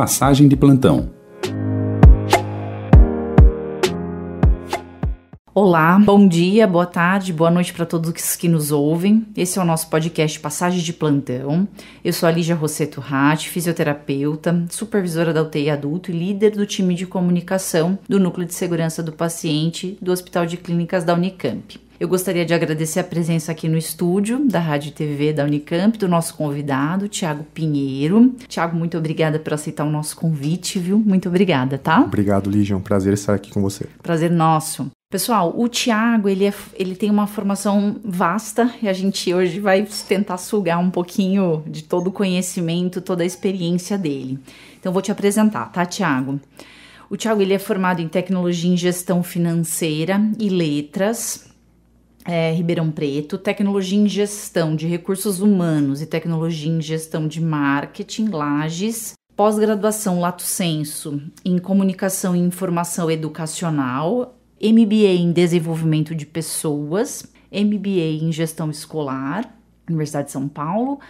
passagem de plantão. Olá, bom dia, boa tarde, boa noite para todos que nos ouvem. Esse é o nosso podcast Passagem de Plantão. Eu sou a Lígia Rosseto Rati, fisioterapeuta, supervisora da UTI adulto e líder do time de comunicação do Núcleo de Segurança do Paciente do Hospital de Clínicas da Unicamp. Eu gostaria de agradecer a presença aqui no estúdio da Rádio e TV da Unicamp do nosso convidado, Tiago Pinheiro. Tiago, muito obrigada por aceitar o nosso convite, viu? Muito obrigada, tá? Obrigado, Lígia. É um prazer estar aqui com você. Prazer nosso. Pessoal, o Tiago, ele, é, ele tem uma formação vasta e a gente hoje vai tentar sugar um pouquinho de todo o conhecimento, toda a experiência dele. Então, vou te apresentar, tá, Tiago? O Tiago, ele é formado em Tecnologia em Gestão Financeira e Letras, é, Ribeirão Preto, Tecnologia em Gestão de Recursos Humanos e Tecnologia em Gestão de Marketing, Lages, pós-graduação Lato Senso em Comunicação e Informação Educacional, MBA em Desenvolvimento de Pessoas, MBA em Gestão Escolar, Universidade de São Paulo,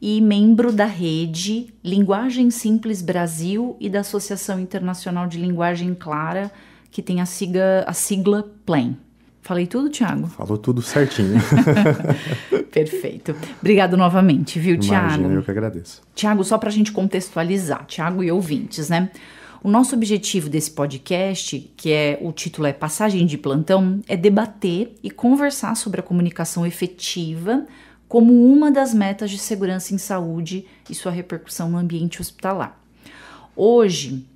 e membro da rede Linguagem Simples Brasil e da Associação Internacional de Linguagem Clara, que tem a sigla, a sigla PLAN. Falei tudo, Tiago? Falou tudo certinho. Perfeito. Obrigado novamente, viu, Tiago? Imagina, eu que agradeço. Tiago, só para a gente contextualizar, Tiago e ouvintes, né? O nosso objetivo desse podcast, que é o título é Passagem de Plantão, é debater e conversar sobre a comunicação efetiva como uma das metas de segurança em saúde e sua repercussão no ambiente hospitalar. Hoje,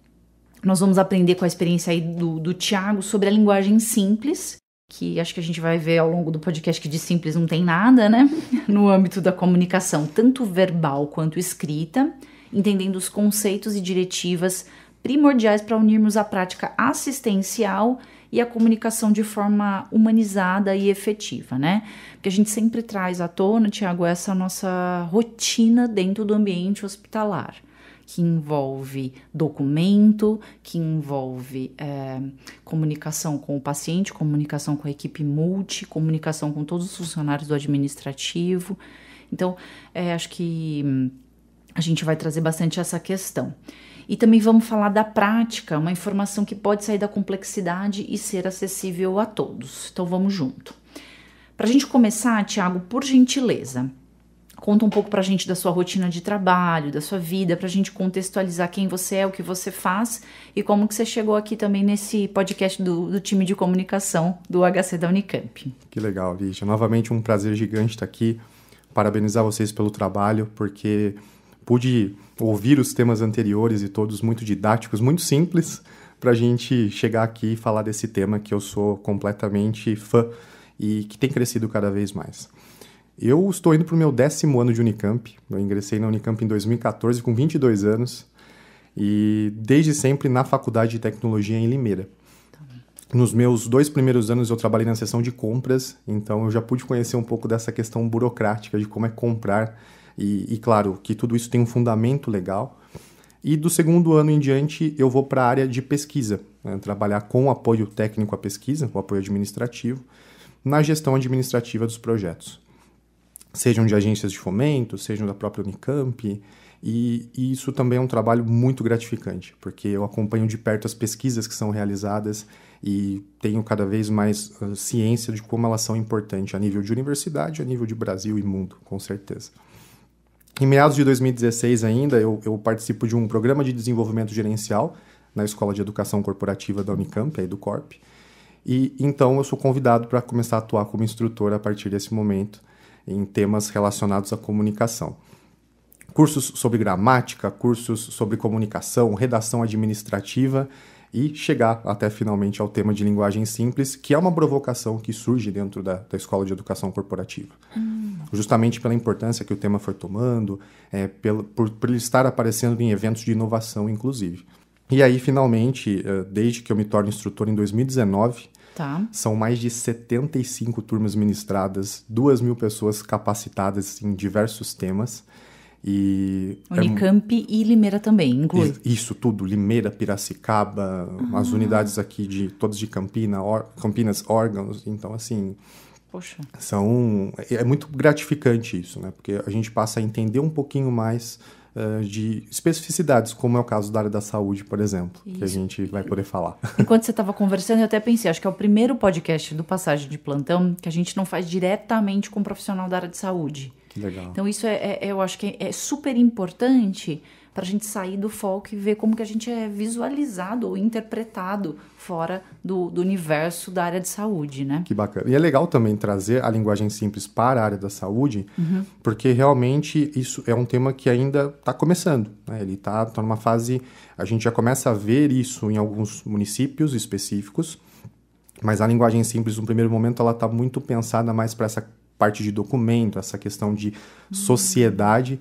nós vamos aprender com a experiência aí do, do Tiago sobre a linguagem simples, que acho que a gente vai ver ao longo do podcast que de simples não tem nada, né? No âmbito da comunicação, tanto verbal quanto escrita, entendendo os conceitos e diretivas primordiais para unirmos a prática assistencial e a comunicação de forma humanizada e efetiva, né? Porque a gente sempre traz à tona, Tiago, essa nossa rotina dentro do ambiente hospitalar que envolve documento, que envolve é, comunicação com o paciente, comunicação com a equipe multi, comunicação com todos os funcionários do administrativo. Então, é, acho que hum, a gente vai trazer bastante essa questão. E também vamos falar da prática, uma informação que pode sair da complexidade e ser acessível a todos. Então vamos junto. Para a gente começar, Tiago, por gentileza, conta um pouco para a gente da sua rotina de trabalho, da sua vida, para a gente contextualizar quem você é, o que você faz e como que você chegou aqui também nesse podcast do, do time de comunicação do HC da Unicamp. Que legal, Lígia. Novamente um prazer gigante estar aqui. Parabenizar vocês pelo trabalho, porque pude ouvir os temas anteriores e todos muito didáticos, muito simples, para a gente chegar aqui e falar desse tema que eu sou completamente fã e que tem crescido cada vez mais. Eu estou indo para o meu décimo ano de Unicamp. Eu ingressei na Unicamp em 2014 com 22 anos e desde sempre na Faculdade de Tecnologia em Limeira. Nos meus dois primeiros anos eu trabalhei na seção de compras, então eu já pude conhecer um pouco dessa questão burocrática de como é comprar e, e claro que tudo isso tem um fundamento legal. E do segundo ano em diante, eu vou para a área de pesquisa, né? trabalhar com apoio técnico à pesquisa, o apoio administrativo, na gestão administrativa dos projetos. Sejam de agências de fomento, sejam da própria Unicamp, e, e, isso também é um trabalho muito gratificante, porque eu acompanho de perto as pesquisas que são realizadas e tenho cada vez mais ah, ciência de como elas são importantes a nível de universidade, a nível de Brasil e mundo, com certeza. Em meados de 2016 ainda, eu, eu participo de um programa de desenvolvimento gerencial na Escola de Educação Corporativa da Unicamp, aí do Corp. E então eu sou convidado para começar a atuar como instrutor a partir desse momento em temas relacionados à comunicação. Cursos sobre gramática, cursos sobre comunicação, redação administrativa e chegar até finalmente ao tema de linguagem simples, que é uma provocação que surge dentro da, da Escola de Educação Corporativa. Hum. Justamente pela importância que o tema foi tomando, é, pelo, por, por ele estar aparecendo em eventos de inovação, inclusive. E aí, finalmente, é, desde que eu me torno instrutor em 2019, tá. são mais de 75 turmas ministradas, 2 mil pessoas capacitadas em diversos temas. E é Unicamp é, e Limeira também, inclui. Isso tudo, Limeira, Piracicaba, ah. as unidades aqui de todas de Campina, or, Campinas, órgãos, então assim, Poxa. são é, é muito gratificante isso, né? Porque a gente passa a entender um pouquinho mais eh, de especificidades, como é o caso da área da saúde, por exemplo, isso. que a gente vai poder falar. Enquanto você estava conversando, eu até pensei, acho que é o primeiro podcast do Passagem de Plantão que a gente não faz diretamente com um profissional da área de saúde. Legal. Então isso é, é, é eu acho que é super importante para a gente sair do foco e ver como que a gente é visualizado ou interpretado fora do, do, universo da área de saúde, né? Que bacana. E é legal também trazer a linguagem simples para a área da saúde, uhum. porque realmente isso é um tema que ainda está começando. Né? Ele está tá numa fase... A gente já começa a ver isso em alguns municípios específicos, mas a linguagem simples, no primeiro momento, ela está muito pensada mais para essa parte de documento, essa questão de sociedade.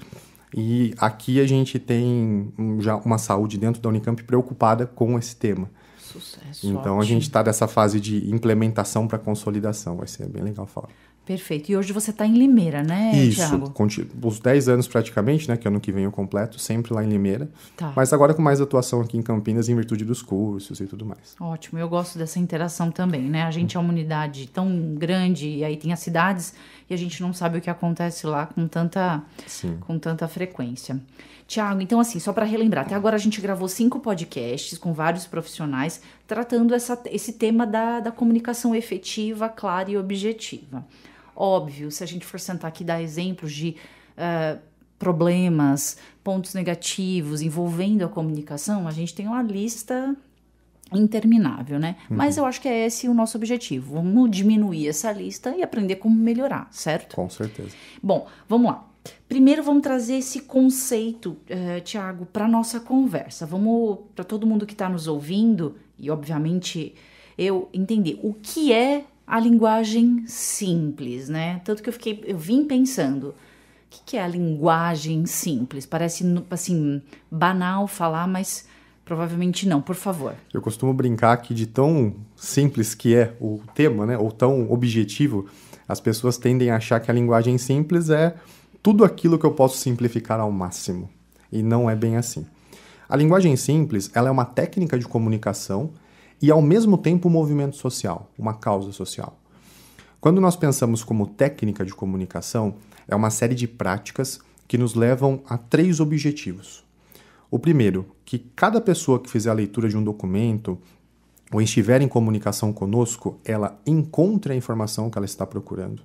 E aqui a gente tem já uma saúde dentro da Unicamp preocupada com esse tema. Sucesso. Então ótimo. a gente está dessa fase de implementação para consolidação. Vai ser bem legal falar. Perfeito. E hoje você está em Limeira, né, Isso, Thiago? Os 10 anos praticamente, né, que ano que vem eu completo, sempre lá em Limeira. Tá. Mas agora com mais atuação aqui em Campinas, em virtude dos cursos e tudo mais. Ótimo, eu gosto dessa interação também, né? A gente é uma unidade tão grande e aí tem as cidades e a gente não sabe o que acontece lá com tanta, com tanta frequência. Tiago, então assim, só para relembrar, até agora a gente gravou cinco podcasts com vários profissionais tratando essa, esse tema da, da comunicação efetiva, clara e objetiva. Óbvio, se a gente for sentar aqui e dar exemplos de uh, problemas, pontos negativos envolvendo a comunicação, a gente tem uma lista interminável, né? Uhum. Mas eu acho que é esse o nosso objetivo. Vamos diminuir essa lista e aprender como melhorar, certo? Com certeza. Bom, vamos lá. Primeiro vamos trazer esse conceito, uh, eh, Tiago, para nossa conversa. Vamos para todo mundo que está nos ouvindo e, obviamente, eu entender o que é a linguagem simples, né? Tanto que eu fiquei, eu vim pensando, o que, que é a linguagem simples? Parece assim banal falar, mas Provavelmente não, por favor. Eu costumo brincar que de tão simples que é o tema, né, ou tão objetivo, as pessoas tendem a achar que a linguagem simples é tudo aquilo que eu posso simplificar ao máximo. E não é bem assim. A linguagem simples, ela é uma técnica de comunicação e ao mesmo tempo um movimento social, uma causa social. Quando nós pensamos como técnica de comunicação, é uma série de práticas que nos levam a três objetivos. O primeiro, que cada pessoa que fizer a leitura de um documento ou estiver em comunicação conosco, ela encontre a informação que ela está procurando,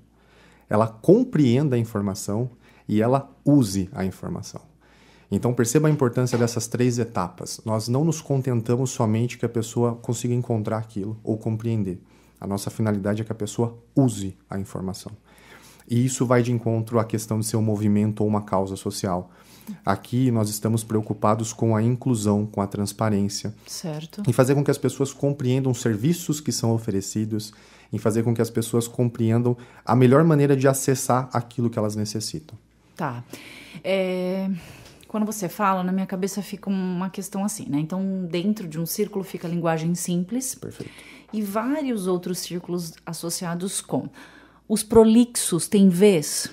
ela compreenda a informação e ela use a informação. Então perceba a importância dessas três etapas. Nós não nos contentamos somente que a pessoa consiga encontrar aquilo ou compreender. A nossa finalidade é que a pessoa use a informação. E isso vai de encontro à questão de ser um movimento ou uma causa social. Aqui nós estamos preocupados com a inclusão, com a transparência. Certo. Em fazer com que as pessoas compreendam os serviços que são oferecidos, em fazer com que as pessoas compreendam a melhor maneira de acessar aquilo que elas necessitam. Tá. É... Quando você fala, na minha cabeça fica uma questão assim, né? Então, dentro de um círculo fica a linguagem simples. Perfeito. E vários outros círculos associados com. Os prolixos têm vez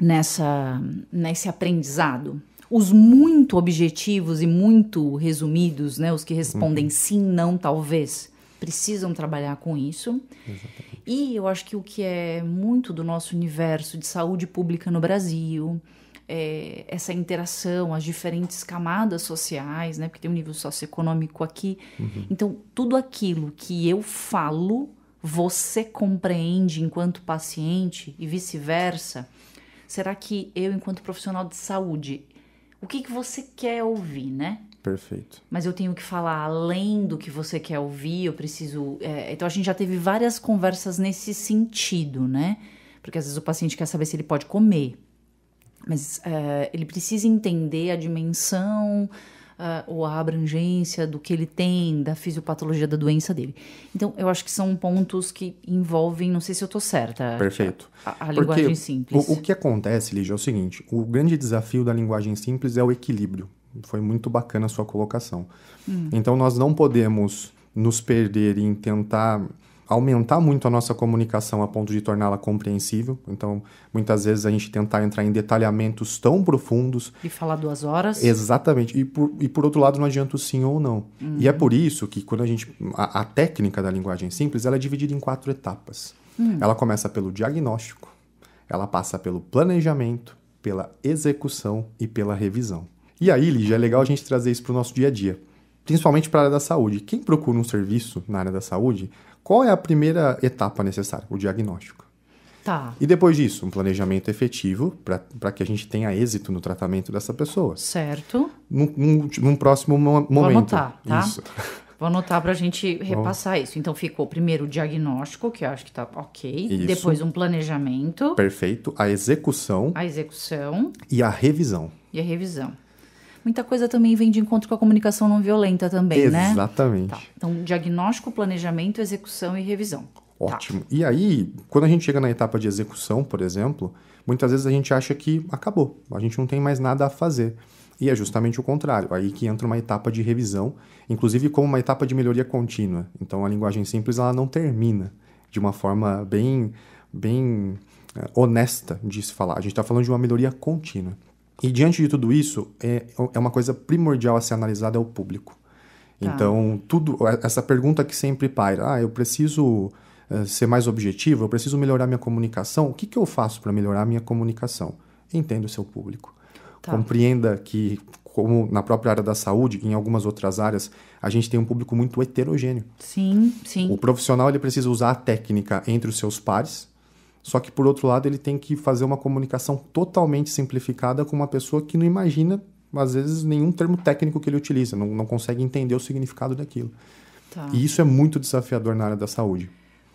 nessa, nesse aprendizado? Os muito objetivos e muito resumidos, né? Os que respondem uhum. sim, não, talvez precisam trabalhar com isso. Exatamente. E eu acho que o que é muito do nosso universo de saúde pública no Brasil, é, essa interação, as diferentes camadas sociais, né? Porque tem um nível socioeconômico aqui. Uhum. Então, tudo aquilo que eu falo, você compreende enquanto paciente e vice-versa. Será que eu, enquanto profissional de saúde, o que, que você quer ouvir, né? Perfeito. Mas eu tenho que falar além do que você quer ouvir, eu preciso. É, então a gente já teve várias conversas nesse sentido, né? Porque às vezes o paciente quer saber se ele pode comer mas eh, ele precisa entender a dimensão uh, ou a abrangência do que ele tem, da fisiopatologia da doença dele. Então, eu acho que são pontos que envolvem, não sei se eu estou certa. Perfeito. A, a linguagem simples. O, o que acontece, Lígia, é o seguinte: o grande desafio da linguagem simples é o equilíbrio. Foi muito bacana a sua colocação. Hum. Então, nós não podemos nos perder em tentar aumentar muito a nossa comunicação a ponto de torná-la compreensível. Então, muitas vezes a gente tentar entrar em detalhamentos tão profundos. E falar duas horas. Exatamente. E por, e por outro lado, não adianta o sim ou não. Uhum. E é uhum. por isso que quando a gente. A, a, técnica da linguagem simples ela é dividida em quatro etapas. Uhum. Ela começa pelo diagnóstico, ela passa pelo planejamento, pela execução e pela revisão. E aí, Lígia, é legal a gente trazer isso para o nosso dia a dia principalmente para a área da saúde. Quem procura um serviço na área da saúde qual é a primeira etapa necessária? O diagnóstico. Tá. E depois disso, um planejamento efetivo para que a gente tenha êxito no tratamento dessa pessoa. Certo. Num, num, num próximo mo momento. Vou anotar, tá? Isso. Vou anotar para a gente repassar Bom. isso. Então, ficou primeiro o diagnóstico, que eu acho que está ok. Isso. Depois, um planejamento. Perfeito. A execução. A execução. E a revisão. E a revisão muita coisa também vem de encontro com a comunicação não violenta também, Exatamente. né? Exatamente. Tá. Então, diagnóstico, planejamento, execução e revisão. Tá. Ótimo. Tá. E aí, quando a gente chega na etapa de execução, por exemplo, muitas vezes a gente acha que acabou, a gente não tem mais nada a fazer. E é justamente o contrário, aí que entra uma etapa de revisão, inclusive como uma etapa de melhoria contínua. Então a linguagem simples ela não termina de uma forma bem, bem eh, honesta de se falar. A gente está falando de uma melhoria contínua. E diante de tudo isso, é, é uma coisa primordial a ser analisada é o público. Tá. Então, tudo é, essa pergunta que sempre paira, ah, eu preciso eh, ser mais objetivo, eu preciso melhorar minha comunicação, o que, que eu faço para melhorar minha comunicação? Entenda o seu público. Tá. Compreenda que, como na própria área da saúde, em algumas outras áreas, a gente tem um público muito heterogêneo. Sim, sim. O profissional ele precisa usar a técnica entre os seus pares, só que, por outro lado, ele tem que fazer uma comunicação totalmente simplificada com uma pessoa que não imagina, às vezes, nenhum termo técnico que ele utiliza, não, não consegue entender o significado daquilo. Tá. E isso é muito desafiador na área da saúde.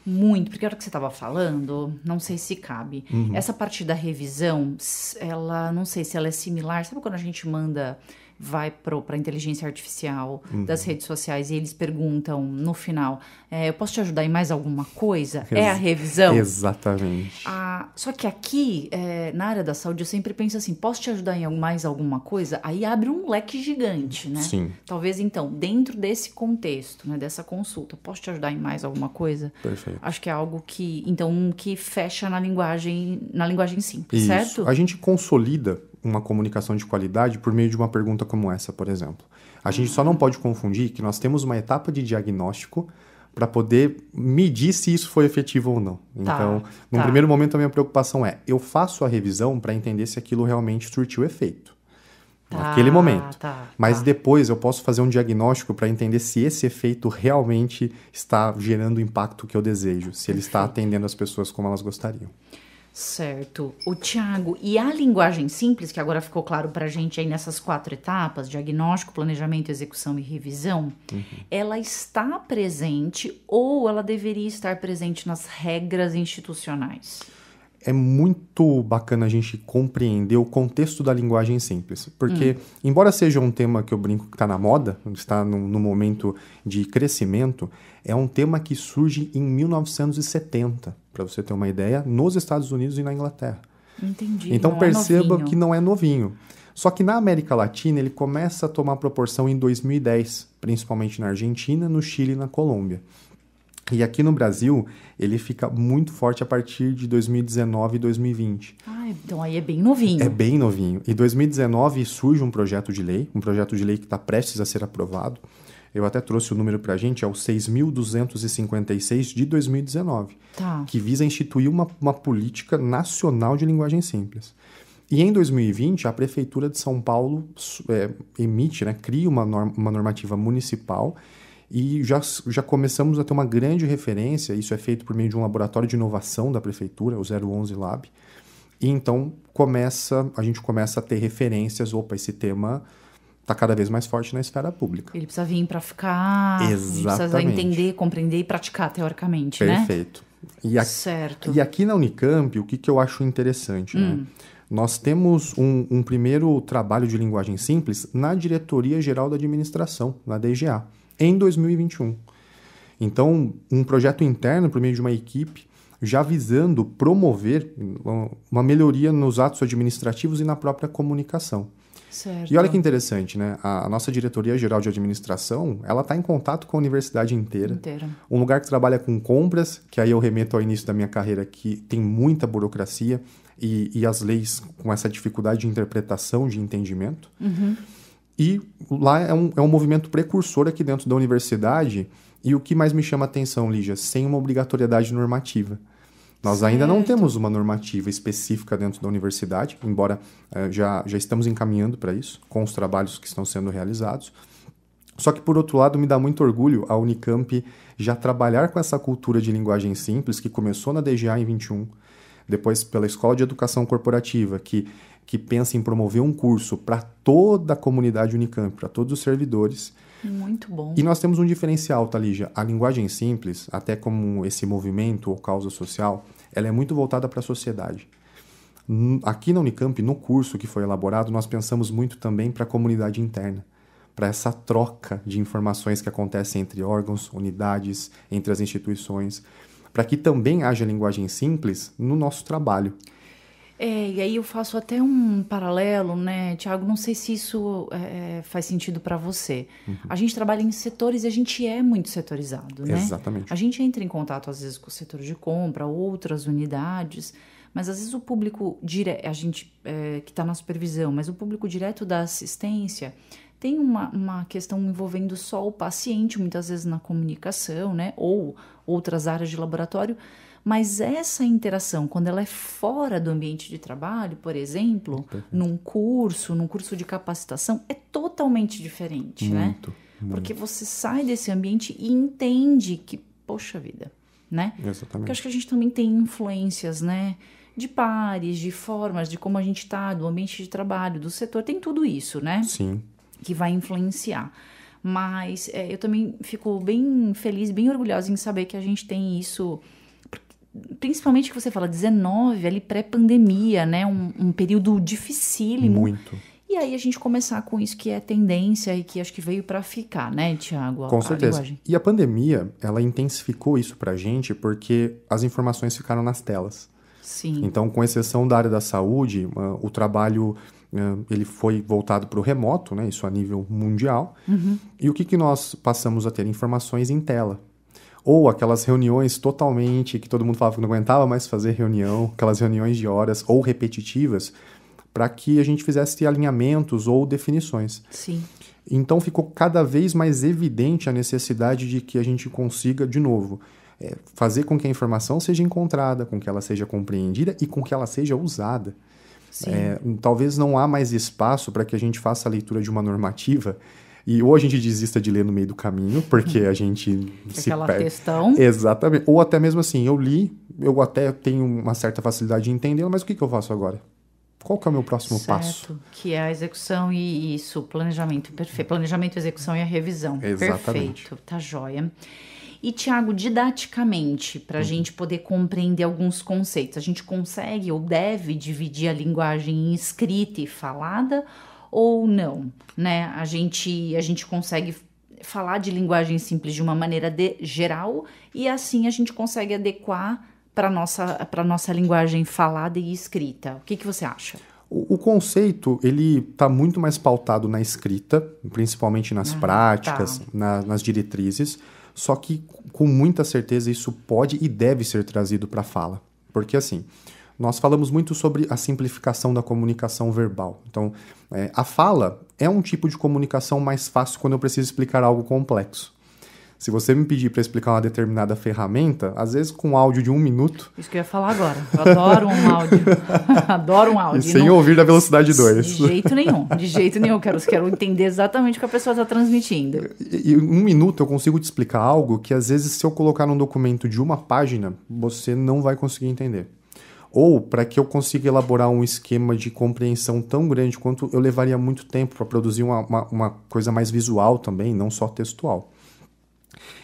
Muito, porque a hora que você estava falando, não sei se cabe. Uhum. Essa parte da revisão, ela, não sei se ela é similar. Sabe quando a gente manda vai para inteligência artificial uhum. das redes sociais e eles perguntam no final: é, eu posso te ajudar em mais alguma coisa? Ex é a revisão. Exatamente. Ah, só que aqui, é, na área da saúde, eu sempre penso assim: posso te ajudar em mais alguma coisa? Aí abre um leque gigante, né? Sim. Talvez então, dentro desse contexto, né, dessa consulta, posso te ajudar em mais alguma coisa? Perfeito. Acho que é algo que, então, que fecha na linguagem, na linguagem simples, Isso. certo? A gente consolida uma comunicação de qualidade por meio de uma pergunta como essa, por exemplo. A gente só não pode confundir que nós temos uma etapa de diagnóstico para poder medir se isso foi efetivo ou não. Tá, então, no tá. primeiro momento, a minha preocupação é: eu faço a revisão para entender se aquilo realmente surtiu efeito. naquele ah, momento. Tá, Mas tá. depois eu posso fazer um diagnóstico para entender se esse efeito realmente está gerando o impacto que eu desejo, se ele está atendendo as pessoas como elas gostariam. Certo. O Tiago, e a linguagem simples, que agora ficou claro para a gente aí nessas quatro etapas, diagnóstico, planejamento, execução e revisão, uhum. ela está presente ou ela deveria estar presente nas regras institucionais? é muito bacana a gente compreender o contexto da linguagem simples. Porque, hum. embora seja um tema que eu brinco que está na moda, está no, no, momento de crescimento, é um tema que surge em 1970, para você ter uma ideia, nos Estados Unidos e na Inglaterra. Entendi. Então é perceba é que não é novinho. Só que na América Latina ele começa a tomar proporção em 2010, principalmente na Argentina, no Chile e na Colômbia. E aqui no Brasil, ele fica muito forte a partir de 2019 e 2020. Ah, então aí é bem novinho. É bem novinho. Em 2019 surge um projeto de lei, um projeto de lei que está prestes a ser aprovado. Eu até trouxe o número para a gente, é o 6.256 de 2019, tá. que visa instituir uma, uma política nacional de linguagem simples. E em 2020, a Prefeitura de São Paulo é, emite, né, cria uma, norma, uma normativa municipal e já, já começamos a ter uma grande referência. Isso é feito por meio de um laboratório de inovação da prefeitura, o 011 Lab. E então começa, a gente começa a ter referências. Opa, esse tema está cada vez mais forte na esfera pública. Ele precisa vir para ficar. Exatamente. Ele precisa entender, compreender e praticar teoricamente, né? Perfeito. né? certo. E aqui na Unicamp, o que, que eu acho interessante, né? hum. né? Nós temos um, um primeiro trabalho de linguagem simples na Diretoria Geral da Administração, na DGA em 2021. Então, um projeto interno por meio de uma equipe já visando promover uma melhoria nos atos administrativos e na própria comunicação. Certo. E olha que interessante, né? A, nossa diretoria geral de administração, ela está em contato com a universidade inteira. inteira. Um lugar que trabalha com compras, que aí eu remeto ao início da minha carreira, que tem muita burocracia e, e as leis com essa dificuldade de interpretação, de entendimento. Uhum. E lá é um, é um movimento precursor aqui dentro da universidade. E o que mais me chama a atenção, Lígia, sem uma obrigatoriedade normativa. Nós certo. ainda não temos uma normativa específica dentro da universidade, embora eh, já, já estamos encaminhando para isso, com os trabalhos que estão sendo realizados. Só que, por outro lado, me dá muito orgulho a Unicamp já trabalhar com essa cultura de linguagem simples, que começou na DGA em 21, depois pela Escola de Educação Corporativa, que que pensa em promover um curso para toda a comunidade Unicamp, para todos os servidores. Muito bom. E nós temos um diferencial, Talija. A linguagem simples, até como esse movimento ou causa social, ela é muito voltada para a sociedade. Aqui na Unicamp, no curso que foi elaborado, nós pensamos muito também para a comunidade interna, para essa troca de informações que acontece entre órgãos, unidades, entre as instituições, para que também haja linguagem simples no nosso trabalho. É, e aí eu faço até um paralelo, né, Tiago? Não sei se isso é, é faz sentido para você. Uhum. A gente trabalha em setores e a gente é muito setorizado, né? Exatamente. A gente entra em contato, às vezes, com o setor de compra, outras unidades, mas às vezes o público direto, a gente é, que está na supervisão, mas o público direto da assistência tem uma, uma questão envolvendo só o paciente, muitas vezes na comunicação, né? Ou outras áreas de laboratório mas essa interação, quando ela é fora do ambiente de trabalho, por exemplo, Perfeito. num curso, num curso de capacitação, é totalmente diferente, né? muito, né? Muito. Porque você sai desse ambiente e entende que, poxa vida, né? Exatamente. Porque acho que a gente também tem influências, né? de pares, de formas, de como a gente está, do ambiente de trabalho, do setor, tem tudo isso, né? Sim. Que vai influenciar. Mas é, eu também fico bem feliz, bem orgulhosa em saber que a gente tem isso principalmente que você fala 19, ali pré-pandemia, né? Um, um, período dificílimo. Muito. E aí a gente começar com isso que é tendência e que acho que veio para ficar, né, Tiago? Com a, certeza. e a pandemia, ela intensificou isso para gente porque as informações ficaram nas telas. Sim. Então, com exceção da área da saúde, ah, o trabalho ah, ele foi voltado para o remoto, né? Isso a nível mundial. Uhum. E o que, que nós passamos a ter? Informações em tela. Ou aquelas reuniões totalmente que todo mundo falava que não aguentava mais fazer reunião, aquelas reuniões de horas ou repetitivas, para que a gente fizesse alinhamentos ou definições. Sim. Então ficou cada vez mais evidente a necessidade de que a gente consiga, de novo, é, fazer com que a informação seja encontrada, com que ela seja compreendida e com que ela seja usada. É, talvez não há mais espaço para que a gente faça a leitura de uma normativa e ou a gente desista de ler no meio do caminho, porque a gente se Aquela perde. questão. Exatamente. Ou até mesmo assim, eu li, eu até tenho uma certa facilidade de entendê mas o que, que eu faço agora? Qual que é o meu próximo certo, passo? Que é a execução e isso, planejamento, perfeito. Planejamento, execução e a revisão. Exatamente. Perfeito, tá joia. E, Tiago, didaticamente, para a uhum. gente poder compreender alguns conceitos, a gente consegue ou deve dividir a linguagem escrita e falada ou não, né? A gente a gente consegue falar de linguagem simples de uma maneira de, geral e assim a gente consegue adequar para nossa para nossa linguagem falada e escrita. O que, que você acha? O, conceito ele está muito mais pautado na escrita, principalmente nas ah, tá. práticas, tá. na, nas diretrizes. Só que com muita certeza isso pode e deve ser trazido para a fala, porque assim nós falamos muito sobre a simplificação da comunicação verbal. Então, é, a fala é um tipo de comunicação mais fácil quando eu preciso explicar algo complexo. Se você me pedir para explicar uma determinada ferramenta, às vezes com áudio de um minuto. Isso que eu ia falar agora. Eu adoro um áudio. adoro um áudio. E sem não... ouvir da velocidade 2. De jeito nenhum. De jeito nenhum. Quero, quero entender exatamente o que a pessoa está transmitindo. E, e um minuto eu consigo te explicar algo que, às vezes, se eu colocar num documento de uma página, você não vai conseguir entender ou para que eu consiga elaborar um esquema de compreensão tão grande quanto eu levaria muito tempo para produzir uma, uma, uma, coisa mais visual também, não só textual.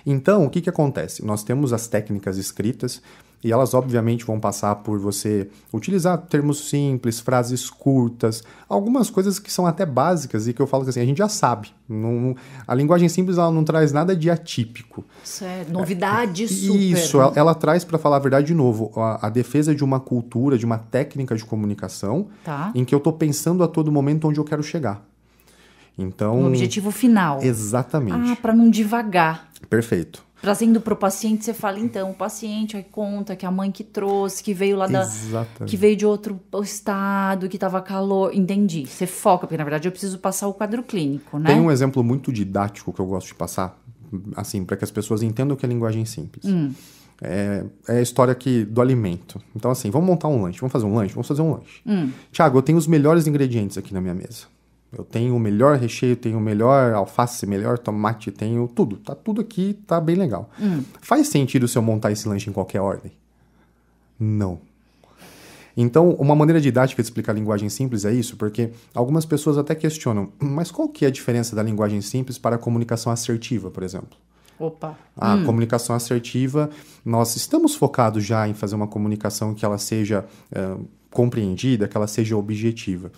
Então, o que, que acontece? Nós temos as técnicas escritas e elas, obviamente, vão passar por você utilizar termos simples, frases curtas, algumas coisas que são até básicas e que eu falo que assim, a gente já sabe. Não, a linguagem simples ela não traz nada de atípico. Certo. É novidade é, super. Isso, né? ela, ela traz, para falar a verdade de novo, a, a, defesa de uma cultura, de uma técnica de comunicação tá. em que eu estou pensando a todo momento onde eu quero chegar. Então. Um objetivo final. Exatamente. Ah, para não devagar. Perfeito. Trazendo para o paciente, você fala, então, o paciente aí conta que a mãe que trouxe, que veio lá da. Exatamente. Que veio de outro estado, que tava calor. Entendi. Você foca, porque na verdade eu preciso passar o quadro clínico, né? Tem um exemplo muito didático que eu gosto de passar, assim, para que as pessoas entendam que é linguagem simples. Hum. É, é, a história que, do alimento. Então, assim, vamos montar um lanche, vamos fazer um lanche, vamos fazer um lanche. Hum. Tiago, eu tenho os melhores ingredientes aqui na minha mesa. Eu tenho o melhor recheio, tenho o melhor alface, melhor tomate, tenho tudo. Tá tudo aqui, tá bem legal. Hum. Faz sentido se eu montar esse lanche em qualquer ordem? Não. Então, uma maneira didática de explicar linguagem simples é isso, porque algumas pessoas até questionam, mas qual que é a diferença da linguagem simples para a comunicação assertiva, por exemplo? Opa. A hum. comunicação assertiva, nós estamos focados já em fazer uma comunicação que ela seja eh, compreendida, que ela seja objetiva.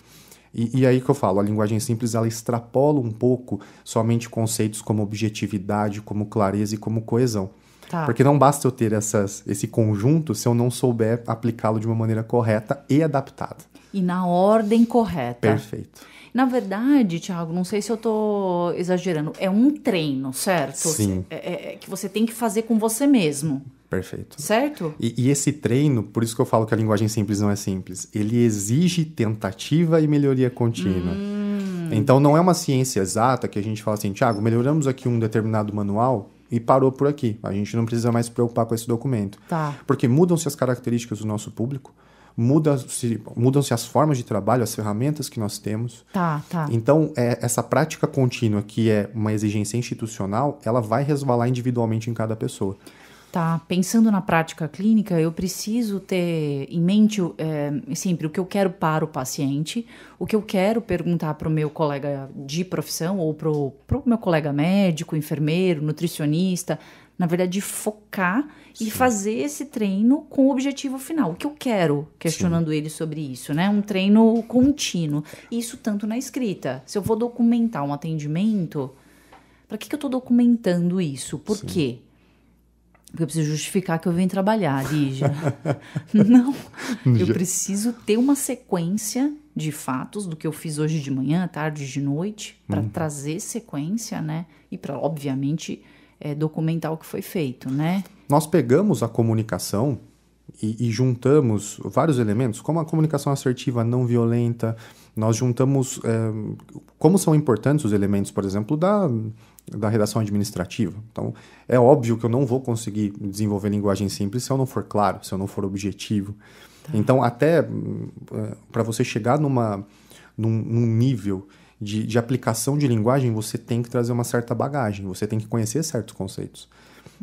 E, e, aí que eu falo, a linguagem simples ela extrapola um pouco somente conceitos como objetividade, como clareza e como coesão. Tá. Porque não basta eu ter essas, esse conjunto se eu não souber aplicá-lo de uma maneira correta e adaptada. E na ordem correta. Perfeito. Na verdade, Tiago, não sei se eu estou exagerando, é um treino, certo? Sim. É, é, é, que você tem que fazer com você mesmo. Perfeito. Certo? E, e, esse treino, por isso que eu falo que a linguagem simples não é simples, ele exige tentativa e melhoria contínua. Hum. Então não é uma ciência exata que a gente fala assim, Tiago, melhoramos aqui um determinado manual e parou por aqui. A gente não precisa mais se preocupar com esse documento. Tá. Porque mudam-se as características do nosso público, mudam se mudam-se as formas de trabalho, as ferramentas que nós temos. Tá, tá. Então, é, essa prática contínua, que é uma exigência institucional, ela vai resvalar individualmente em cada pessoa. Tá. Pensando na prática clínica, eu preciso ter em mente é, sempre o que eu quero para o paciente, o que eu quero perguntar para o meu colega de profissão ou para o meu colega médico, enfermeiro, nutricionista. Na verdade, focar Sim. e fazer esse treino com o objetivo final. O que eu quero, questionando Sim. ele sobre isso, né? Um treino contínuo. Isso tanto na escrita. Se eu vou documentar um atendimento, para que, que eu estou documentando isso? Por Sim. quê? Porque eu preciso justificar que eu vim trabalhar, Lígia. não. Eu preciso ter uma sequência de fatos do que eu fiz hoje de manhã, tarde, de noite, para hum. trazer sequência, né? E para, obviamente, é, documentar o que foi feito, né? Nós pegamos a comunicação e, e, juntamos vários elementos, como a comunicação assertiva não violenta, nós juntamos é, como são importantes os elementos, por exemplo, da da redação administrativa. Então, é óbvio que eu não vou conseguir desenvolver linguagem simples se eu não for claro, se eu não for objetivo. Tá. Então, até hum, eh, para você chegar numa, num, num nível de, de, aplicação de linguagem, você tem que trazer uma certa bagagem, você tem que conhecer certos conceitos.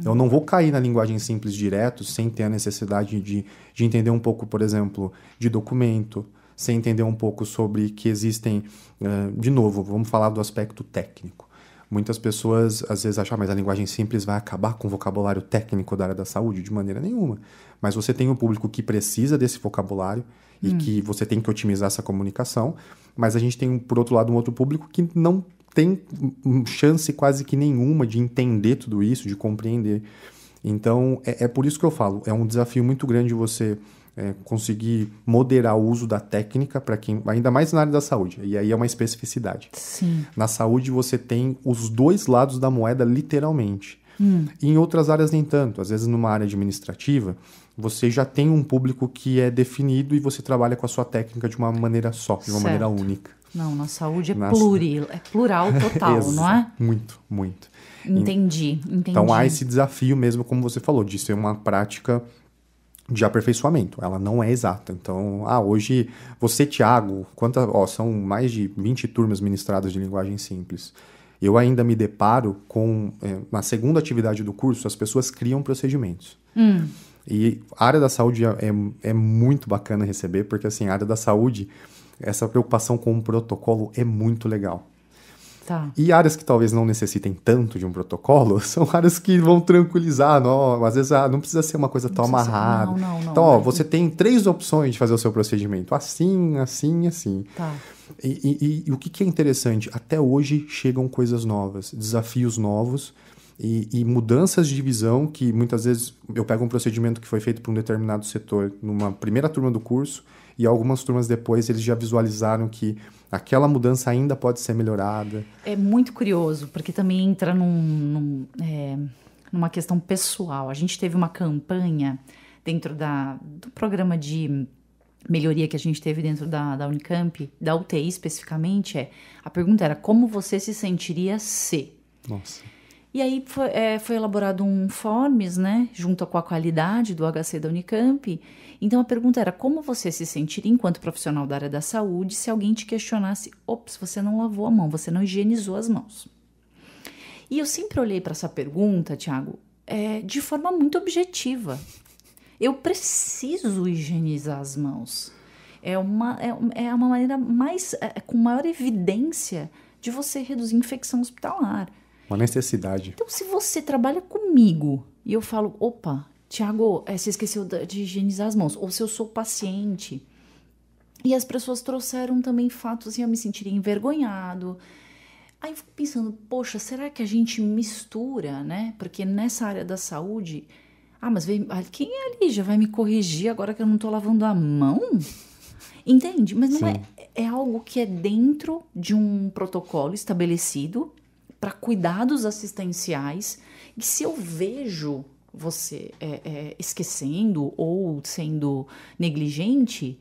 Eu não vou cair na linguagem simples direto sem ter a necessidade de, de entender um pouco, por exemplo, de documento, sem entender um pouco sobre que existem, uh, de novo, vamos falar do aspecto técnico. Muitas pessoas às vezes acham, ah, mas a linguagem simples vai acabar com o vocabulário técnico da área da saúde, de maneira nenhuma. Mas você tem um público que precisa desse vocabulário e hum. que você tem que otimizar essa comunicação, mas a gente tem, por outro lado, um outro público que não tem hum, hum, chance quase que nenhuma de entender tudo isso, de compreender. Então, é, é por isso que eu falo, é um desafio muito grande você é, conseguir moderar o uso da técnica para quem, ainda mais na área da saúde. E aí é uma especificidade. Sim. Na saúde você tem os dois lados da moeda literalmente. Hum. E em outras áreas nem tanto. Às vezes numa área administrativa você já tem um público que é definido e você trabalha com a sua técnica de uma maneira só, de uma certo. maneira única. Não, na saúde é, na... Pluri, é plural total, não é? Muito, muito. Entendi, entendi. Então há esse desafio mesmo, como você falou, de ser uma prática de aperfeiçoamento. Ela não é exata. Então, ah, hoje você, Thiago, quanta, ó, são mais de 20 turmas ministradas de linguagem simples. Eu ainda me deparo com, é, na segunda atividade do curso, as pessoas criam procedimentos. Hum. E a área da saúde é, é, é muito bacana receber, porque assim, a área da saúde, essa preocupação com o protocolo é muito legal. Tá. E áreas que talvez não necessitem tanto de um protocolo são áreas que vão tranquilizar. Não, às vezes ah, não precisa ser uma coisa não tão amarrada. Ser... Não, não, não, então, ó, né? você tem três opções de fazer o seu procedimento: assim, assim, assim. Tá. E, e, e, o que, que é interessante? Até hoje chegam coisas novas, desafios novos. E, e, mudanças de visão que muitas vezes eu pego um procedimento que foi feito para um determinado setor numa primeira turma do curso e algumas turmas depois eles já visualizaram que aquela mudança ainda pode ser melhorada. É muito curioso, porque também entra num, num, é, numa questão pessoal. A gente teve uma campanha dentro da, do programa de melhoria que a gente teve dentro da, da Unicamp, da UTI especificamente, é a pergunta era como você se sentiria se... Nossa. E aí foi, é, foi elaborado um forms, né, junto com a qualidade do HC da Unicamp. Então a pergunta era como você se sentiria enquanto profissional da área da saúde se alguém te questionasse: ops, você não lavou a mão, você não higienizou as mãos. E eu sempre olhei para essa pergunta, Tiago, é, de forma muito objetiva. Eu preciso higienizar as mãos. É uma, é, é uma maneira mais, é, com maior evidência de você reduzir infecção hospitalar. Uma necessidade. Então, se você trabalha comigo e eu falo, opa, Tiago, é, eh, você esqueceu de higienizar as mãos, ou se eu sou paciente. E as pessoas trouxeram também fatos e eu me sentiria envergonhado. Aí eu fico pensando, poxa, será que a gente mistura, né? Porque nessa área da saúde. Ah, mas vem, ah, quem é ali? Já vai me corrigir agora que eu não tô lavando a mão? Entende? Mas não é, Sim. é, é algo que é dentro de um protocolo estabelecido para cuidados assistenciais. E se eu vejo você é, é, esquecendo ou sendo negligente,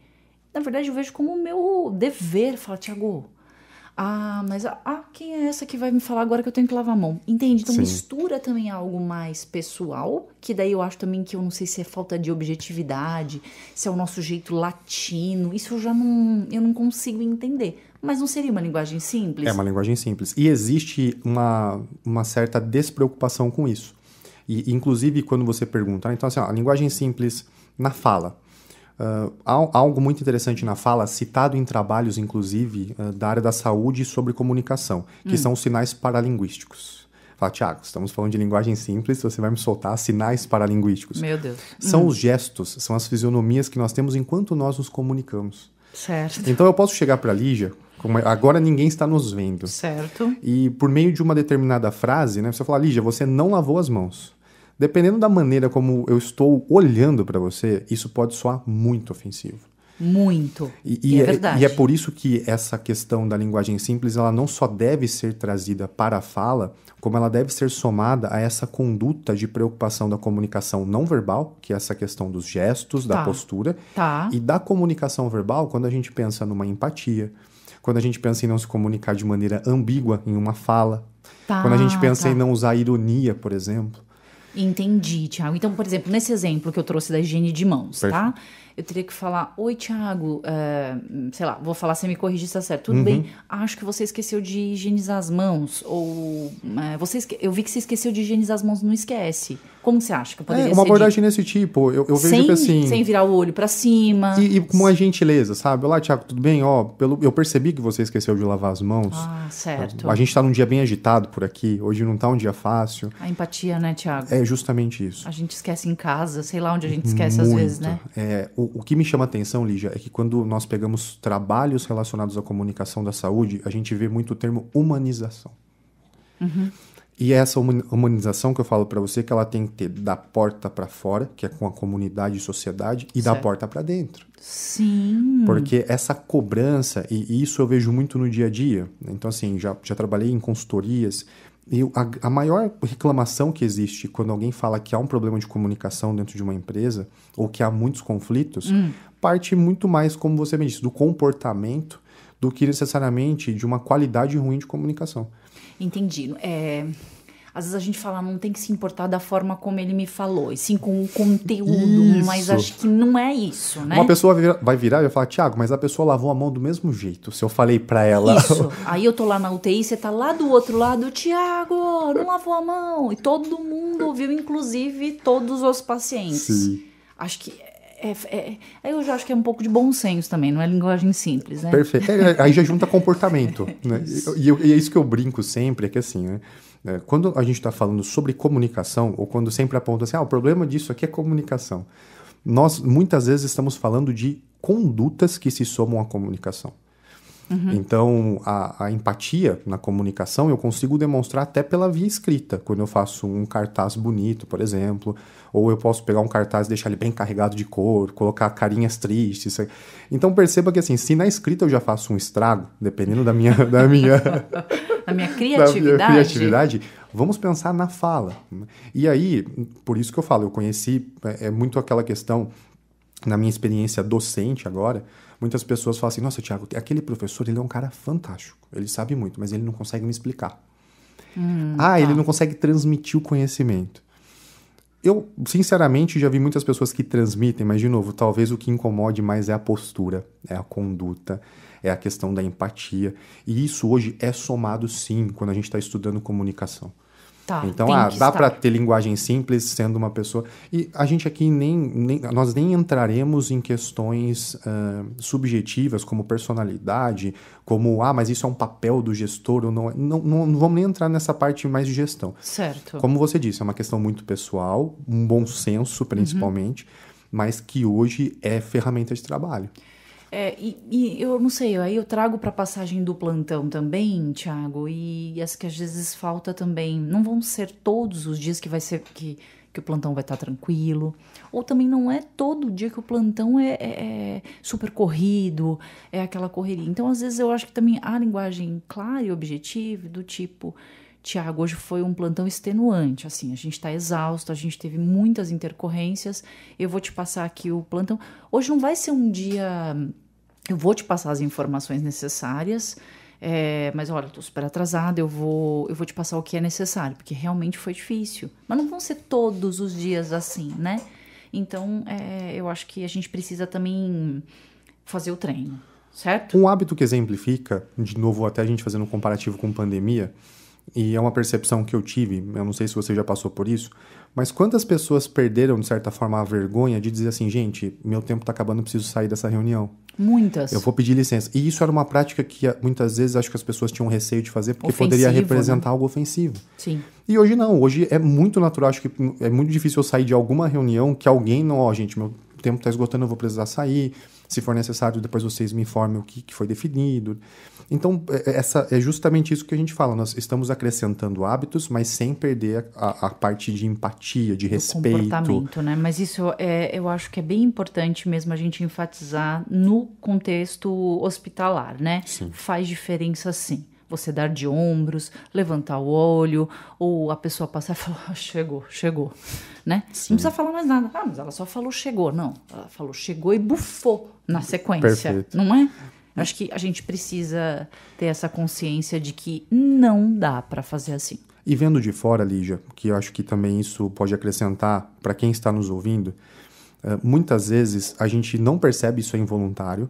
na verdade eu vejo como o meu dever falar, Tiago, ah, mas ah, quem é essa que vai me falar agora que eu tenho que lavar a mão? Entende? Então Sim. mistura também algo mais pessoal, que daí eu acho também que eu não sei se é falta de objetividade, se é o nosso jeito latino. Isso eu já não, eu não consigo entender. Mas não seria uma linguagem simples? É uma linguagem simples. E existe uma, uma certa despreocupação com isso. E, inclusive, quando você pergunta, né, então assim, ó, a linguagem simples na fala Uh, há, algo muito interessante na fala, citado em trabalhos, inclusive, uh, da área da saúde sobre comunicação, que hum. são os sinais paralinguísticos. Fala, Tiago, estamos tá falando de linguagem simples, você vai me soltar sinais paralinguísticos. Meu Deus. São hum. os gestos, são as fisionomias que nós temos enquanto nós nos comunicamos. Certo. Então eu posso chegar para a Lígia, é, agora ninguém está nos vendo. Certo. E por meio de uma determinada frase, né, você fala, Lígia, você não lavou as mãos dependendo da maneira como eu estou olhando para você, isso pode soar muito ofensivo. Muito. E, e, é, é verdade. E é por isso que essa questão da linguagem simples, ela não só deve ser trazida para a fala, como ela deve ser somada a essa conduta de preocupação da comunicação não verbal, que é essa questão dos gestos, tá. da postura, tá. e da comunicação verbal, quando a gente pensa numa empatia, quando a gente pensa em não se comunicar de maneira ambígua em uma fala, tá, quando a gente pensa em tá. não usar ironia, por exemplo. Entendi, Tiago. Então, por exemplo, nesse exemplo que eu trouxe da higiene de mãos, tá? Perfeito. tá? Eu teria que falar, oi, Tiago, uh, eh, sei lá, vou falar se me corrigir se tá certo. Tudo uhum. bem, acho que você esqueceu de higienizar as mãos. Ou uh, você esque... eu vi que você esqueceu de higienizar as mãos, não esquece. Como você acha que é, poderia é, uma abordagem de... nesse tipo. Eu, eu vejo sem, que assim. Sem virar o olho para cima. E, e, com uma gentileza, sabe? Olá, Tiago, tudo bem? Ó, pelo, eu percebi que você esqueceu de lavar as mãos. Ah, certo. A, a gente tá num dia bem agitado por aqui. Hoje não tá um dia fácil. A empatia, né, Tiago? É justamente isso. A gente esquece em casa, sei lá onde a gente esquece Muito. às vezes, né? É, o, o que me chama a atenção, Lígia, é que quando nós pegamos trabalhos relacionados à comunicação da saúde, a gente vê muito o termo humanização. Uhum. E é essa humanização que eu falo para você que ela tem que ter da porta para fora, que é com a comunidade e sociedade, e certo. da porta para dentro. Sim. Porque essa cobrança, e isso eu vejo muito no dia a dia. Né? Então, assim, já, já trabalhei em consultorias. E a, a maior reclamação que existe quando alguém fala que há um problema de comunicação dentro de uma empresa, ou que há muitos conflitos, hum. parte muito mais, como você me disse, do comportamento do que necessariamente de uma qualidade ruim de comunicação. Entendi. É, às vezes a gente fala, não tem que se importar da forma como ele me falou, e sim com o conteúdo, isso. mas acho que não é isso, né? Uma pessoa vira, vai virar e vai falar, Tiago, mas a pessoa lavou a mão do mesmo jeito, se eu falei pra ela. Isso, aí eu tô lá na UTI, você tá lá do outro lado, Tiago, não lavou a mão, e todo mundo ouviu, inclusive todos os pacientes. Sim. Acho que é, é, é, eu já acho que é um pouco de bom senso também, não é linguagem simples, né? Perfeito. É, aí já junta comportamento. né? E, e, é isso que eu brinco sempre, é que assim, né? É, quando a gente está falando sobre comunicação, ou quando sempre aponta assim, ah, o problema disso aqui é comunicação. Nós muitas vezes estamos falando de condutas que se somam à comunicação. Uhum. Então, a, a, empatia na comunicação eu consigo demonstrar até pela via escrita, quando eu faço um cartaz bonito, por exemplo, ou eu posso pegar um cartaz e deixar ele bem carregado de cor, colocar carinhas tristes. Então, perceba que, assim, se na escrita eu já faço um estrago, dependendo da minha. Da minha, da minha criatividade. Da minha criatividade vamos pensar na fala. E aí, por isso que eu falo, eu conheci é, é muito aquela questão na minha experiência docente agora, Muitas pessoas falam assim: nossa, Tiago, aquele professor ele é um cara fantástico, ele sabe muito, mas ele não consegue me explicar. Hum, ah, tá. ele não consegue transmitir o conhecimento. Eu, sinceramente, já vi muitas pessoas que transmitem, mas, de novo, talvez o que incomode mais é a postura, é a conduta, é a questão da empatia. E isso hoje é somado, sim, quando a gente está estudando comunicação. Tá, então, ah, dá para ter linguagem simples sendo uma pessoa. E a gente aqui nem. nem nós nem entraremos em questões uh, subjetivas, como personalidade, como, ah, mas isso é um papel do gestor ou não. É. Não, não, não vamos nem entrar nessa parte mais de gestão. Certo. Como você disse, é uma questão muito pessoal, um bom senso, principalmente, uhum. mas que hoje é ferramenta de trabalho. É, e, e, eu não sei, aí eu trago para a passagem do plantão também, Thiago, e as que às vezes falta também. Não vão ser todos os dias que vai ser que, que o plantão vai estar tá tranquilo, ou também não é todo dia que o plantão é, é, é super corrido, é aquela correria. Então, às vezes eu acho que também a linguagem clara e objetiva do tipo Tiago, hoje foi um plantão extenuante, assim, a gente está exausto, a gente teve muitas intercorrências, eu vou te passar aqui o plantão. Hoje não vai ser um dia eu vou te passar as informações necessárias, é, mas olha, tô super atrasada, eu vou, eu vou te passar o que é necessário, porque realmente foi difícil. Mas não vão ser todos os dias assim, né? Então, é, eu acho que a gente precisa também fazer o treino, certo? Um hábito que exemplifica, de novo, até a gente fazendo um comparativo com pandemia, e é uma percepção que eu tive, eu não sei se você já passou por isso, mas quantas pessoas perderam, de certa forma, a vergonha de dizer assim, gente, meu tempo está acabando, preciso sair dessa reunião? Muitas. Eu vou pedir licença. E isso era uma prática que eh, muitas vezes acho que as pessoas tinham receio de fazer, porque ofensivo, poderia né? representar né? algo ofensivo. Sim. E hoje não, hoje é muito natural, acho que é muito difícil eu sair de alguma reunião que alguém não, ó, oh, gente, meu tempo está esgotando, eu vou precisar sair se for necessário, depois vocês me informem o que, que foi definido. Então, é, é, essa é justamente isso que a gente fala. Nós estamos acrescentando hábitos, mas sem perder a, a parte de empatia, de Do respeito. Comportamento, né? Mas isso é, eu acho que é bem importante mesmo a gente enfatizar no contexto hospitalar, né? Sim. Faz diferença sim você dar de ombros, levantar o olho, ou a pessoa passar e falar, chegou, chegou, né? Sim. Não precisa falar mais nada. Ah, mas ela só falou chegou. Não, ela falou chegou e bufou na sequência, Perfeito. não é? Acho que a gente precisa ter essa consciência de que não dá para fazer assim. E vendo de fora, Lígia, que eu acho que também isso pode acrescentar para quem está nos ouvindo, eh, muitas vezes a gente não percebe isso é involuntário,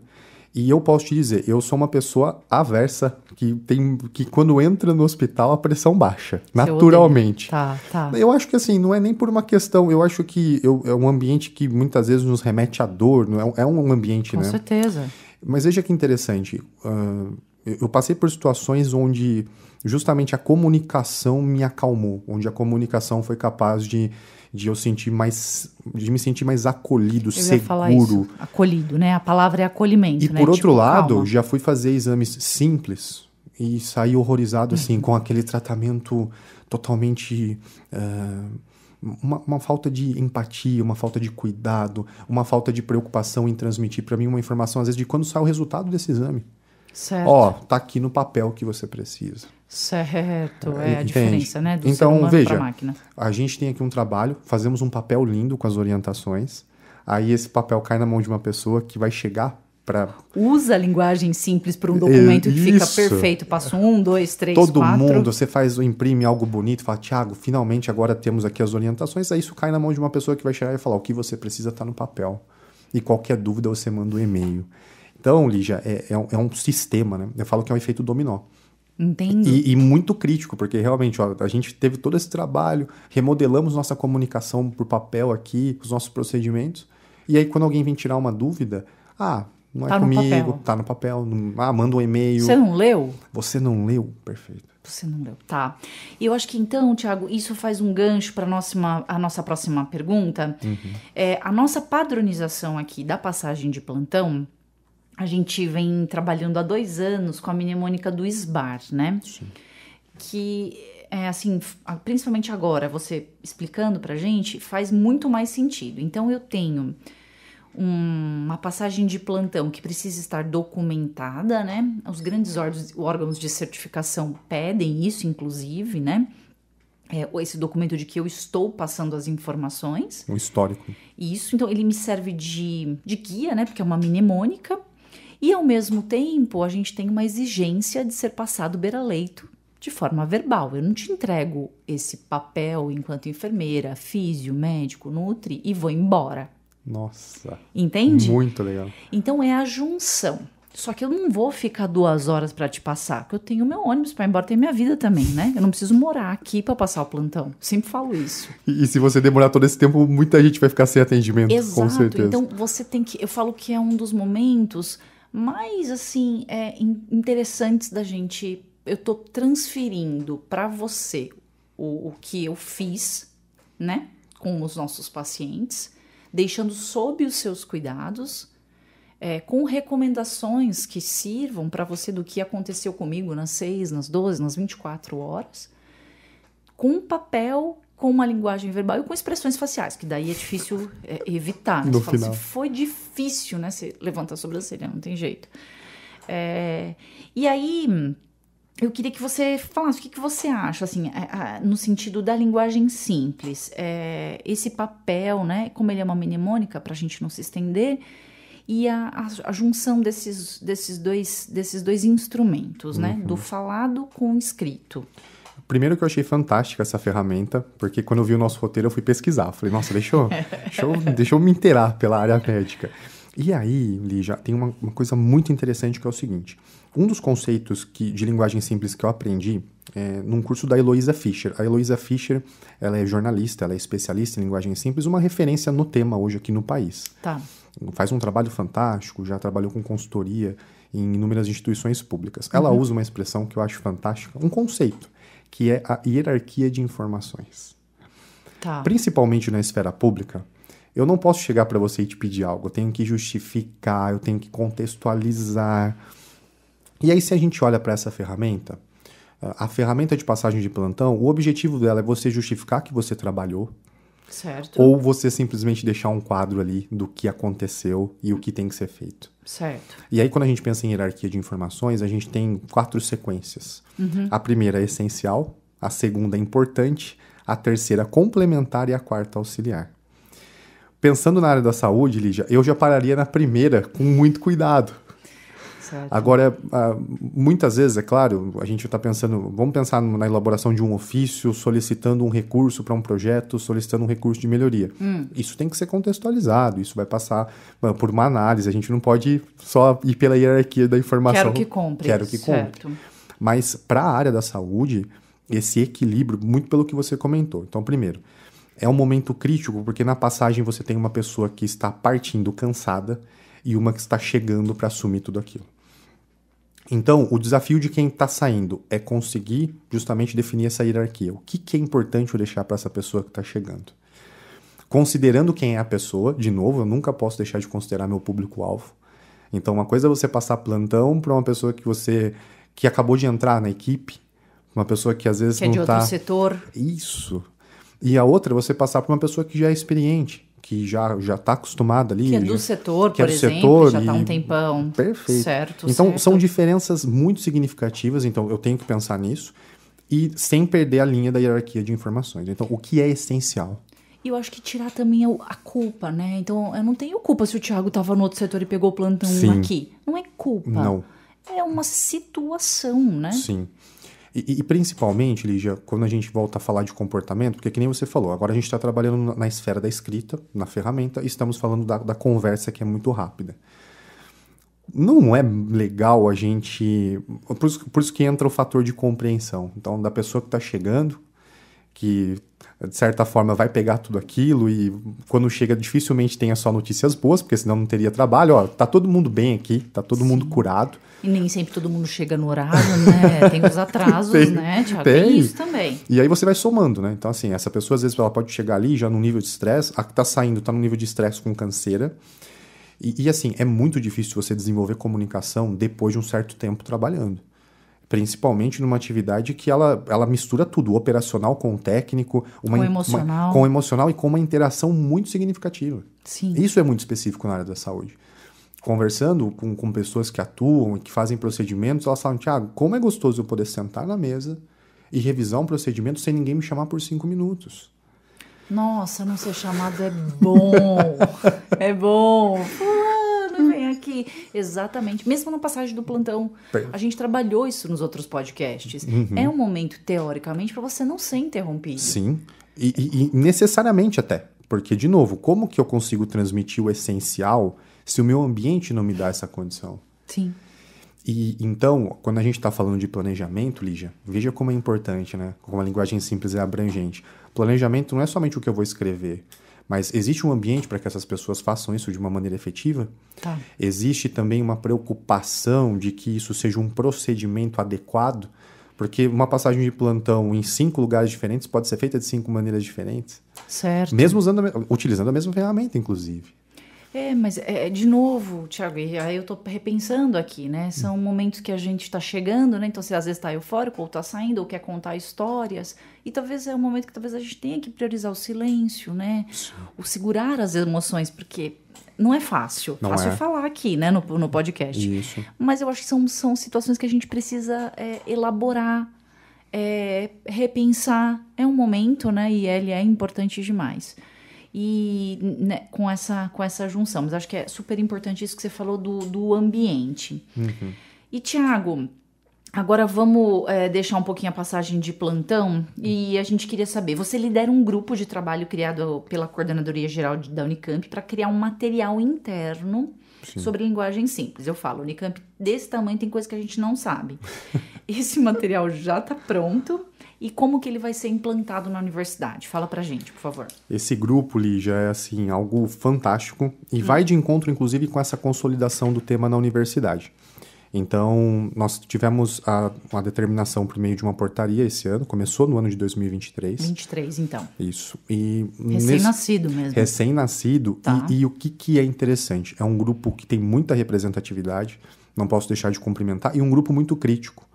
e eu posso te dizer, eu sou uma pessoa aversa que tem que quando entra no hospital a pressão baixa, naturalmente. Tá, tá. Eu acho que assim, não é nem por uma questão, eu acho que eu, é um ambiente que muitas vezes nos remete à dor, não é, é um ambiente, Com né? Com certeza. Mas veja que interessante, uh, eu passei por situações onde justamente a comunicação me acalmou, onde a comunicação foi capaz de de eu sentir mais, de me sentir mais acolhido, eu seguro. Acolhido, né? A palavra é acolhimento. E né? por tipo, outro tipo, lado, calma. já fui fazer exames simples e saí horrorizado hum. assim com aquele tratamento totalmente uh, uma, uma, falta de empatia, uma falta de cuidado, uma falta de preocupação em transmitir para mim uma informação às vezes de quando sai o resultado desse exame. Certo. Ó, tá aqui no papel que você precisa. Certo, é Entende? a diferença, né? Do então, veja, a gente tem aqui um trabalho, fazemos um papel lindo com as orientações, aí esse papel cai na mão de uma pessoa que vai chegar para. Usa a linguagem simples para um documento é, que fica perfeito. Passo um, dois, três, Todo quatro. mundo, você faz, imprime algo bonito, fala, Tiago, finalmente agora temos aqui as orientações, aí isso cai na mão de uma pessoa que vai chegar e falar o que você precisa está no papel. E qualquer dúvida você manda um e-mail. Então, Lígia, é, é, um, é um sistema, né? Eu falo que é um efeito dominó. Entendo. E, e, muito crítico, porque realmente ó, a gente teve todo esse trabalho, remodelamos nossa comunicação por papel aqui, os nossos procedimentos. E aí, quando alguém vem tirar uma dúvida, ah, não é tá é comigo, papel. tá no papel, não, ah, manda um e-mail. Você não leu? Você não leu, perfeito. Você não leu, tá. E eu acho que então, Tiago, isso faz um gancho para a nossa próxima pergunta. Uhum. É, a nossa padronização aqui da passagem de plantão a gente vem trabalhando há dois anos com a mnemônica do SBAR, né? Sim. Que é assim, principalmente agora, você explicando pra gente, faz muito mais sentido. Então eu tenho um, uma passagem de plantão que precisa estar documentada, né? Os grandes órgãos de certificação pedem isso, inclusive, né? é, esse documento de que eu estou passando as informações. O histórico. Isso, então ele me serve de, de guia, né? Porque é uma mnemônica. E ao mesmo tempo, a gente tem uma exigência de ser passado beira-leito de forma verbal. Eu não te entrego esse papel enquanto enfermeira, físio, médico, nutri e vou embora. Nossa. Entende? Muito legal. Então é a junção. Só que eu não vou ficar duas horas para te passar, porque eu tenho meu ônibus para ir embora, tem minha vida também, né? Eu não preciso morar aqui para passar o plantão. Sempre falo isso. E, e, se você demorar todo esse tempo, muita gente vai ficar sem atendimento, Exato. com certeza. Então você tem que, eu falo que é um dos momentos mais assim é, interessantes da gente. Eu tô transferindo para você o, o que eu fiz, né, com os nossos pacientes, deixando sob os seus cuidados. É, com recomendações que sirvam para você do que aconteceu comigo nas 6, nas 12, nas 24 horas, com um papel com uma linguagem verbal e com expressões faciais, que daí é difícil é, evitar. Né? No assim, final. Assim, foi difícil, né? Você levanta a sobrancelha, não tem jeito. É, e aí, eu queria que você falasse o que, que você acha, assim, a, é, a, no sentido da linguagem simples. É, esse papel, né? Como ele é uma mnemônica, para a gente não se estender, e a, a, junção desses, desses, dois, desses dois instrumentos, né? uhum. né? Do falado com o escrito. Primeiro que eu achei fantástica essa ferramenta, porque quando eu vi o nosso roteiro eu fui pesquisar. Falei, nossa, deixa eu, deixa eu, deixa eu me inteirar pela área médica. E aí, Lígia, tem uma, uma, coisa muito interessante que é o seguinte. Um dos conceitos que, de linguagem simples que eu aprendi é, num curso da Heloísa Fischer. A Heloísa Fischer, ela é jornalista, ela é especialista em linguagem simples, uma referência no tema hoje aqui no país. Tá. Faz um trabalho fantástico, já trabalhou com consultoria em inúmeras instituições públicas. Ela uhum. usa uma expressão que eu acho fantástica, um conceito, que é a hierarquia de informações. Tá. Principalmente na esfera pública, eu não posso chegar para você e te pedir algo. Eu tenho que justificar, eu tenho que contextualizar. E aí, se a gente olha para essa ferramenta, a ferramenta de passagem de plantão, o objetivo dela é você justificar que você trabalhou, Certo. Ou você simplesmente deixar um quadro ali do que aconteceu e o que tem que ser feito. Certo. E aí, quando a gente pensa em hierarquia de informações, a gente tem quatro sequências. Uhum. A primeira é essencial, a segunda é importante, a terceira complementar e a quarta auxiliar. Pensando na área da saúde, Lígia, eu já pararia na primeira com muito cuidado Certo. Agora, ah, muitas vezes, é claro, a gente está pensando, vamos pensar na elaboração de um ofício, solicitando um recurso para um projeto, solicitando um recurso de melhoria. Hum. Isso tem que ser contextualizado, isso vai passar ah, por uma análise, a gente não pode só ir pela hierarquia da informação. Quero que compre. Quero que compre. Certo. Mas para a área da saúde, esse equilíbrio, muito pelo que você comentou. Então, primeiro, é um momento crítico porque na passagem você tem uma pessoa que está partindo cansada e uma que está chegando para assumir tudo aquilo. Então, o desafio de quem está saindo é conseguir justamente definir essa hierarquia. O que, que é importante eu deixar para essa pessoa que está chegando? Considerando quem é a pessoa, de novo, eu nunca posso deixar de considerar meu público-alvo. Então, uma coisa é você passar plantão para uma pessoa que você que acabou de entrar na equipe, uma pessoa que às vezes que não está. É de tá... outro setor. Isso. E a outra é você passar para uma pessoa que já é experiente que já já está acostumada ali. Que é do já, setor, que por é do exemplo, setor, já está um tempão. Perfeito. Certo, então, certo. são diferenças muito significativas, então eu tenho que pensar nisso e sem perder a linha da hierarquia de informações. Então, o que é essencial? E eu acho que tirar também a culpa, né? Então, eu não tenho culpa se o Thiago estava no outro setor e pegou o plantão Sim. aqui. Não é culpa. Não. É uma situação, né? Sim. E, e, principalmente, Lígia, quando a gente volta a falar de comportamento, porque que nem você falou, agora a gente está trabalhando na esfera da escrita, na ferramenta, e estamos falando da, da conversa que é muito rápida. Não é legal a gente. Por isso, por isso que entra o fator de compreensão. Então, da pessoa que está chegando, que de certa forma vai pegar tudo aquilo e quando chega dificilmente tenha só notícias boas, porque senão não teria trabalho. Ó, tá todo mundo bem aqui, tá todo Sim. mundo curado. E nem sempre todo mundo chega no horário, né? Tem os atrasos, tem, né, Tiago? Tem. tem. isso também. E aí você vai somando, né? Então, assim, essa pessoa às vezes ela pode chegar ali já no nível de estresse, a que tá saindo tá no nível de estresse com canseira. E, e assim, é muito difícil você desenvolver comunicação depois de um certo tempo trabalhando principalmente numa atividade que ela, ela mistura tudo, o operacional com o técnico, uma, com, o emocional. Uma, com emocional e com uma interação muito significativa. Sim. Isso é muito específico na área da saúde. Conversando com, com pessoas que atuam e que fazem procedimentos, elas falam, Tiago, como é gostoso eu poder sentar na mesa e revisar um procedimento sem ninguém me chamar por cinco minutos. Nossa, não ser chamado é bom. é bom. Fulano, fulano vem aqui. Exatamente. Mesmo na passagem do plantão, a gente trabalhou isso nos outros podcasts. Uhum. É um momento, teoricamente, para você não ser interrompido. Sim. E, e, e necessariamente até. Porque, de novo, como que eu consigo transmitir o essencial se o meu ambiente não me dá essa condição? Sim. E então, quando a gente está falando de planejamento, Lígia, veja como é importante, né? Como a linguagem simples é abrangente. Planejamento não é somente o que eu vou escrever. Mas existe um ambiente para que essas pessoas façam isso de uma maneira efetiva? Tá. Existe também uma preocupação de que isso seja um procedimento adequado? Porque uma passagem de plantão em cinco lugares diferentes pode ser feita de cinco maneiras diferentes. Certo. Mesmo usando, utilizando a mesma ferramenta, inclusive. É, mas é, é, de novo, Thiago, e aí eu tô repensando aqui, né? São hum. momentos que a gente tá chegando, né? Então você às vezes tá eufórico, ou tá saindo, ou quer contar histórias. E talvez é um momento que talvez a gente tenha que priorizar o silêncio, né? Sim. O segurar as emoções, porque não é fácil. Não fácil é. é falar aqui, né, no, no podcast. Isso. Mas eu acho que são, são situações que a gente precisa é, elaborar, é, repensar. É um momento, né? E ele é importante demais e né, com, essa, com essa junção. Mas acho que é super importante isso que você falou do, do ambiente. Uhum. E, Tiago, Agora vamos é, deixar um pouquinho a passagem de plantão e a gente queria saber, você lidera um grupo de trabalho criado pela Coordenadoria Geral da Unicamp para criar um material interno Sim. sobre linguagem simples. Eu falo, Unicamp desse tamanho tem coisa que a gente não sabe. Esse material já está pronto e como que ele vai ser implantado na universidade? Fala pra gente, por favor. Esse grupo, Lígia, é assim, algo fantástico e hum. vai de encontro, inclusive, com essa consolidação do tema na universidade. Então, nós tivemos a, determinação por meio de uma portaria esse ano, começou no ano de 2023. 23, então. Isso. E recém-nascido mesmo. Recém-nascido. Tá. E, e, o que, que é interessante? É um grupo que tem muita representatividade, não posso deixar de cumprimentar, e um grupo muito crítico.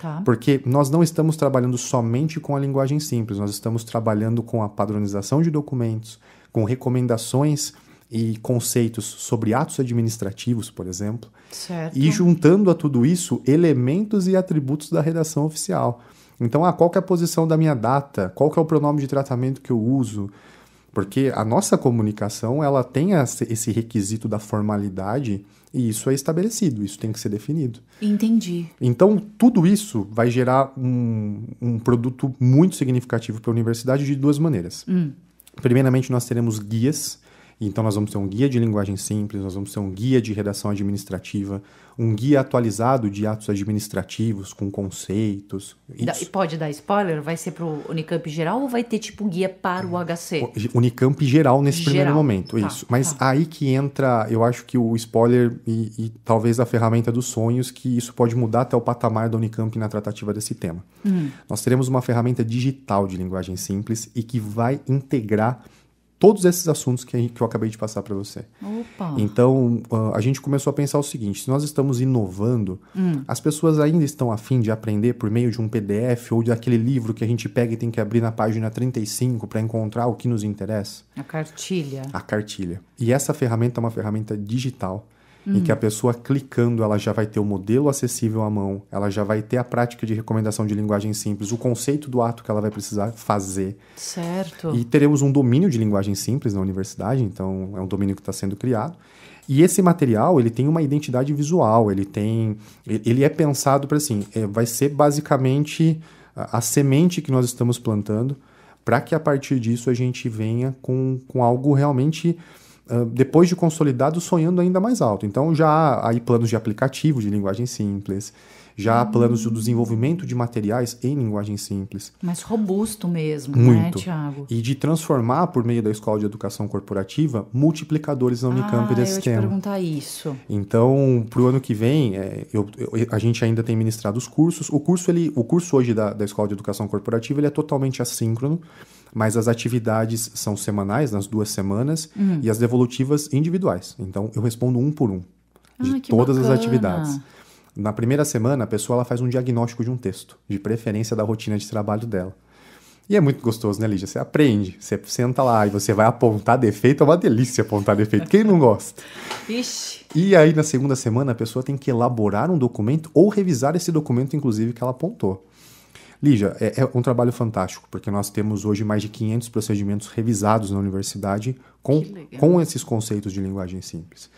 Tá. Porque nós não estamos trabalhando somente com a linguagem simples, nós estamos trabalhando com a padronização de documentos, com recomendações e conceitos sobre atos administrativos, por exemplo. Certo. E juntando a tudo isso elementos e atributos da redação oficial. Então, ah, qual é a posição da minha data? Qual é o pronome de tratamento que eu uso? Porque a nossa comunicação ela tem esse requisito da formalidade e isso é estabelecido, isso tem que ser definido. Entendi. Então, tudo isso vai gerar um, um produto muito significativo para a universidade de duas maneiras. Hum. Primeiramente, nós teremos guias então, nós vamos ter um guia de linguagem simples, nós vamos ter um guia de redação administrativa, um guia atualizado de atos administrativos com conceitos. Isso. Pode dar spoiler? Vai ser para o Unicamp geral ou vai ter tipo um guia para o HC? Unicamp geral nesse geral. primeiro momento, tá, isso. Mas tá. aí que entra, eu acho que o spoiler e, e, talvez a ferramenta dos sonhos, que isso pode mudar até o patamar da Unicamp na tratativa desse tema. Hum. Nós teremos uma ferramenta digital de linguagem simples e que vai integrar todos esses assuntos que, que eu acabei de passar para você. Opa. Então, ah, a gente começou a pensar o seguinte: se nós estamos inovando, hum. as pessoas ainda estão afim de aprender por meio de um PDF ou daquele livro que a gente pega e tem que abrir na página 35 para encontrar o que nos interessa? A cartilha. A cartilha. E essa ferramenta é uma ferramenta digital Uhum. Em que a hum. pessoa clicando, ela já vai ter o modelo acessível à mão, ela já vai ter a prática de recomendação de linguagem simples, o conceito do ato que ela vai precisar fazer. Certo. E teremos um domínio de linguagem simples na universidade, então é um domínio que está sendo criado. E esse material, ele tem uma identidade visual, ele tem... Ele é pensado para, assim, é, vai ser basicamente a, a, semente que nós estamos plantando para que a partir disso a gente venha com, com algo realmente ah, depois de consolidado, sonhando ainda mais alto. Então já há aí planos de aplicativo de linguagem simples, já há planos do desenvolvimento de materiais em linguagem simples. Mais robusto mesmo, né, Muito. né, Tiago? E de transformar, por meio da Escola de Educação Corporativa, multiplicadores na Unicamp ah, desse eu tema. Eu perguntar isso. Então, para o ano que vem, é, eu, eu, a gente ainda tem ministrado os cursos. O curso, ele, o curso hoje da, da Escola de Educação Corporativa ele é totalmente assíncrono mas as atividades são semanais, nas duas semanas, uhum. e as devolutivas individuais. Então, eu respondo um por um, ah, de todas bacana. as atividades. Na primeira semana, a pessoa ela faz um diagnóstico de um texto, de preferência da rotina de trabalho dela. E é muito gostoso, né, Lígia? Você aprende, você senta lá e você vai apontar defeito, é uma delícia apontar defeito, quem não gosta? Ixi. E aí, na segunda semana, a pessoa tem que elaborar um documento ou revisar esse documento, inclusive, que ela apontou. Lígia, é, é um trabalho fantástico, porque nós temos hoje mais de 500 procedimentos revisados na universidade com, com esses conceitos de linguagem simples.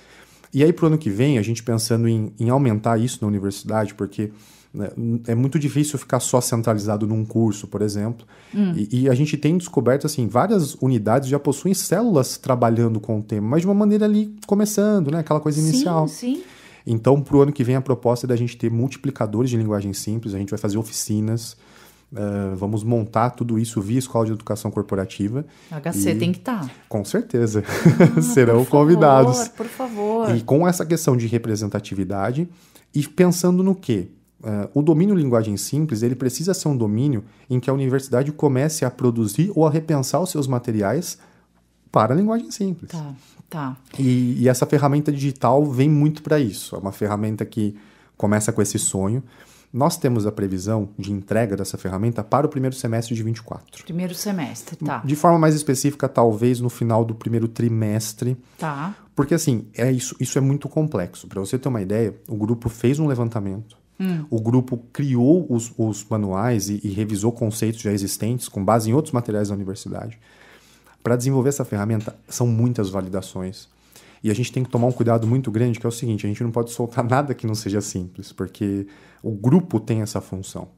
E aí, para o ano que vem, a gente pensando em, em aumentar isso na universidade, porque né, é muito difícil ficar só centralizado num curso, por exemplo. Hum. E, e, a gente tem descoberto, assim, várias unidades já possuem células trabalhando com o tema, mas de uma maneira ali começando, né? Aquela coisa inicial. Sim, sim. Então, para o ano que vem, a proposta é da gente ter multiplicadores de linguagem simples, a gente vai fazer oficinas. Uh, vamos montar tudo isso via Escola de Educação Corporativa. HC e, tem que estar. Tá. Com certeza. Ah, Serão por favor, convidados. Por favor. E com essa questão de representatividade e pensando no quê? Uh, o domínio linguagem simples ele precisa ser um domínio em que a universidade comece a produzir ou a repensar os seus materiais para a linguagem simples. Tá, tá. E, e essa ferramenta digital vem muito para isso. É uma ferramenta que começa com esse sonho. Nós temos a previsão de entrega dessa ferramenta para o primeiro semestre de 24. Primeiro semestre, tá. De forma mais específica, talvez no final do primeiro trimestre. Tá. Porque assim, é isso, isso é muito complexo. Para você ter uma ideia, o grupo fez um levantamento. Hum. O grupo criou os, os manuais e, e revisou conceitos já existentes com base em outros materiais da universidade. Para desenvolver essa ferramenta, são muitas validações e a gente tem que tomar um cuidado muito grande, que é o seguinte: a gente não pode soltar nada que não seja simples, porque o grupo tem essa função.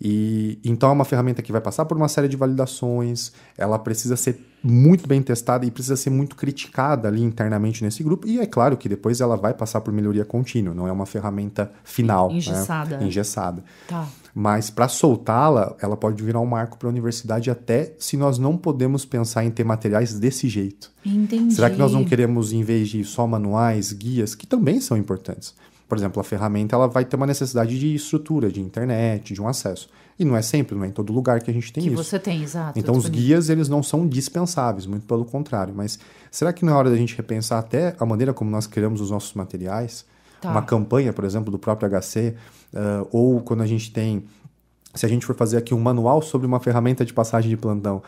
E então é uma ferramenta que vai passar por uma série de validações, ela precisa ser muito bem testada e precisa ser muito criticada ali internamente nesse grupo. E é claro que depois ela vai passar por melhoria contínua, não é uma ferramenta final. Né? Engessada. Né? Engessada. Tá. Mas para soltá-la, ela pode virar um marco para a universidade, até se nós não podemos pensar em ter materiais desse jeito. Entendi. Será que nós não queremos, em vez de só manuais, guias, que também são importantes? Por exemplo, a ferramenta ela vai ter uma necessidade de estrutura, de internet, de um acesso. E não é sempre, não é em todo lugar que a gente tem que isso. Que você tem, exato. Então os guias eles não são dispensáveis, muito pelo contrário. Mas será que não é hora da gente repensar até a maneira como nós criamos os nossos materiais? Tá. Uma campanha, por exemplo, do próprio HC, uh, eh, ou quando a gente tem se a gente for fazer aqui um manual sobre uma ferramenta de passagem de plantão,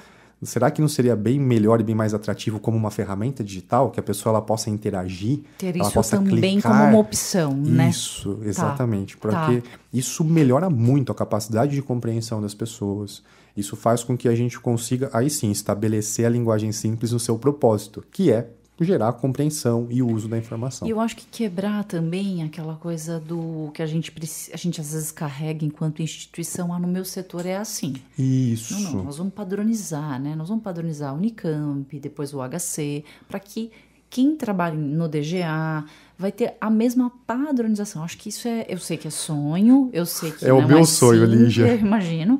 Será que não seria bem melhor e bem mais atrativo como uma ferramenta digital que a pessoa ela possa interagir, Ter ela isso possa também clicar? como uma opção, né? Isso, tá, exatamente, tá, porque tá. isso melhora muito a capacidade de compreensão das pessoas. Isso faz com que a gente consiga aí sim estabelecer a linguagem simples no seu propósito, que é gerar compreensão e uso da informação. E eu acho que quebrar também aquela coisa do que a gente, a gente às vezes carrega enquanto instituição, ah, no meu setor é assim. Isso. Não, não, nós vamos padronizar, né? Nós vamos padronizar o Unicamp, depois o HC, para que quem trabalha no DGA vai ter a mesma padronização. Acho que isso é, eu sei que é sonho, eu sei que é o é meu é sonho, simples, Lígia. Eu imagino,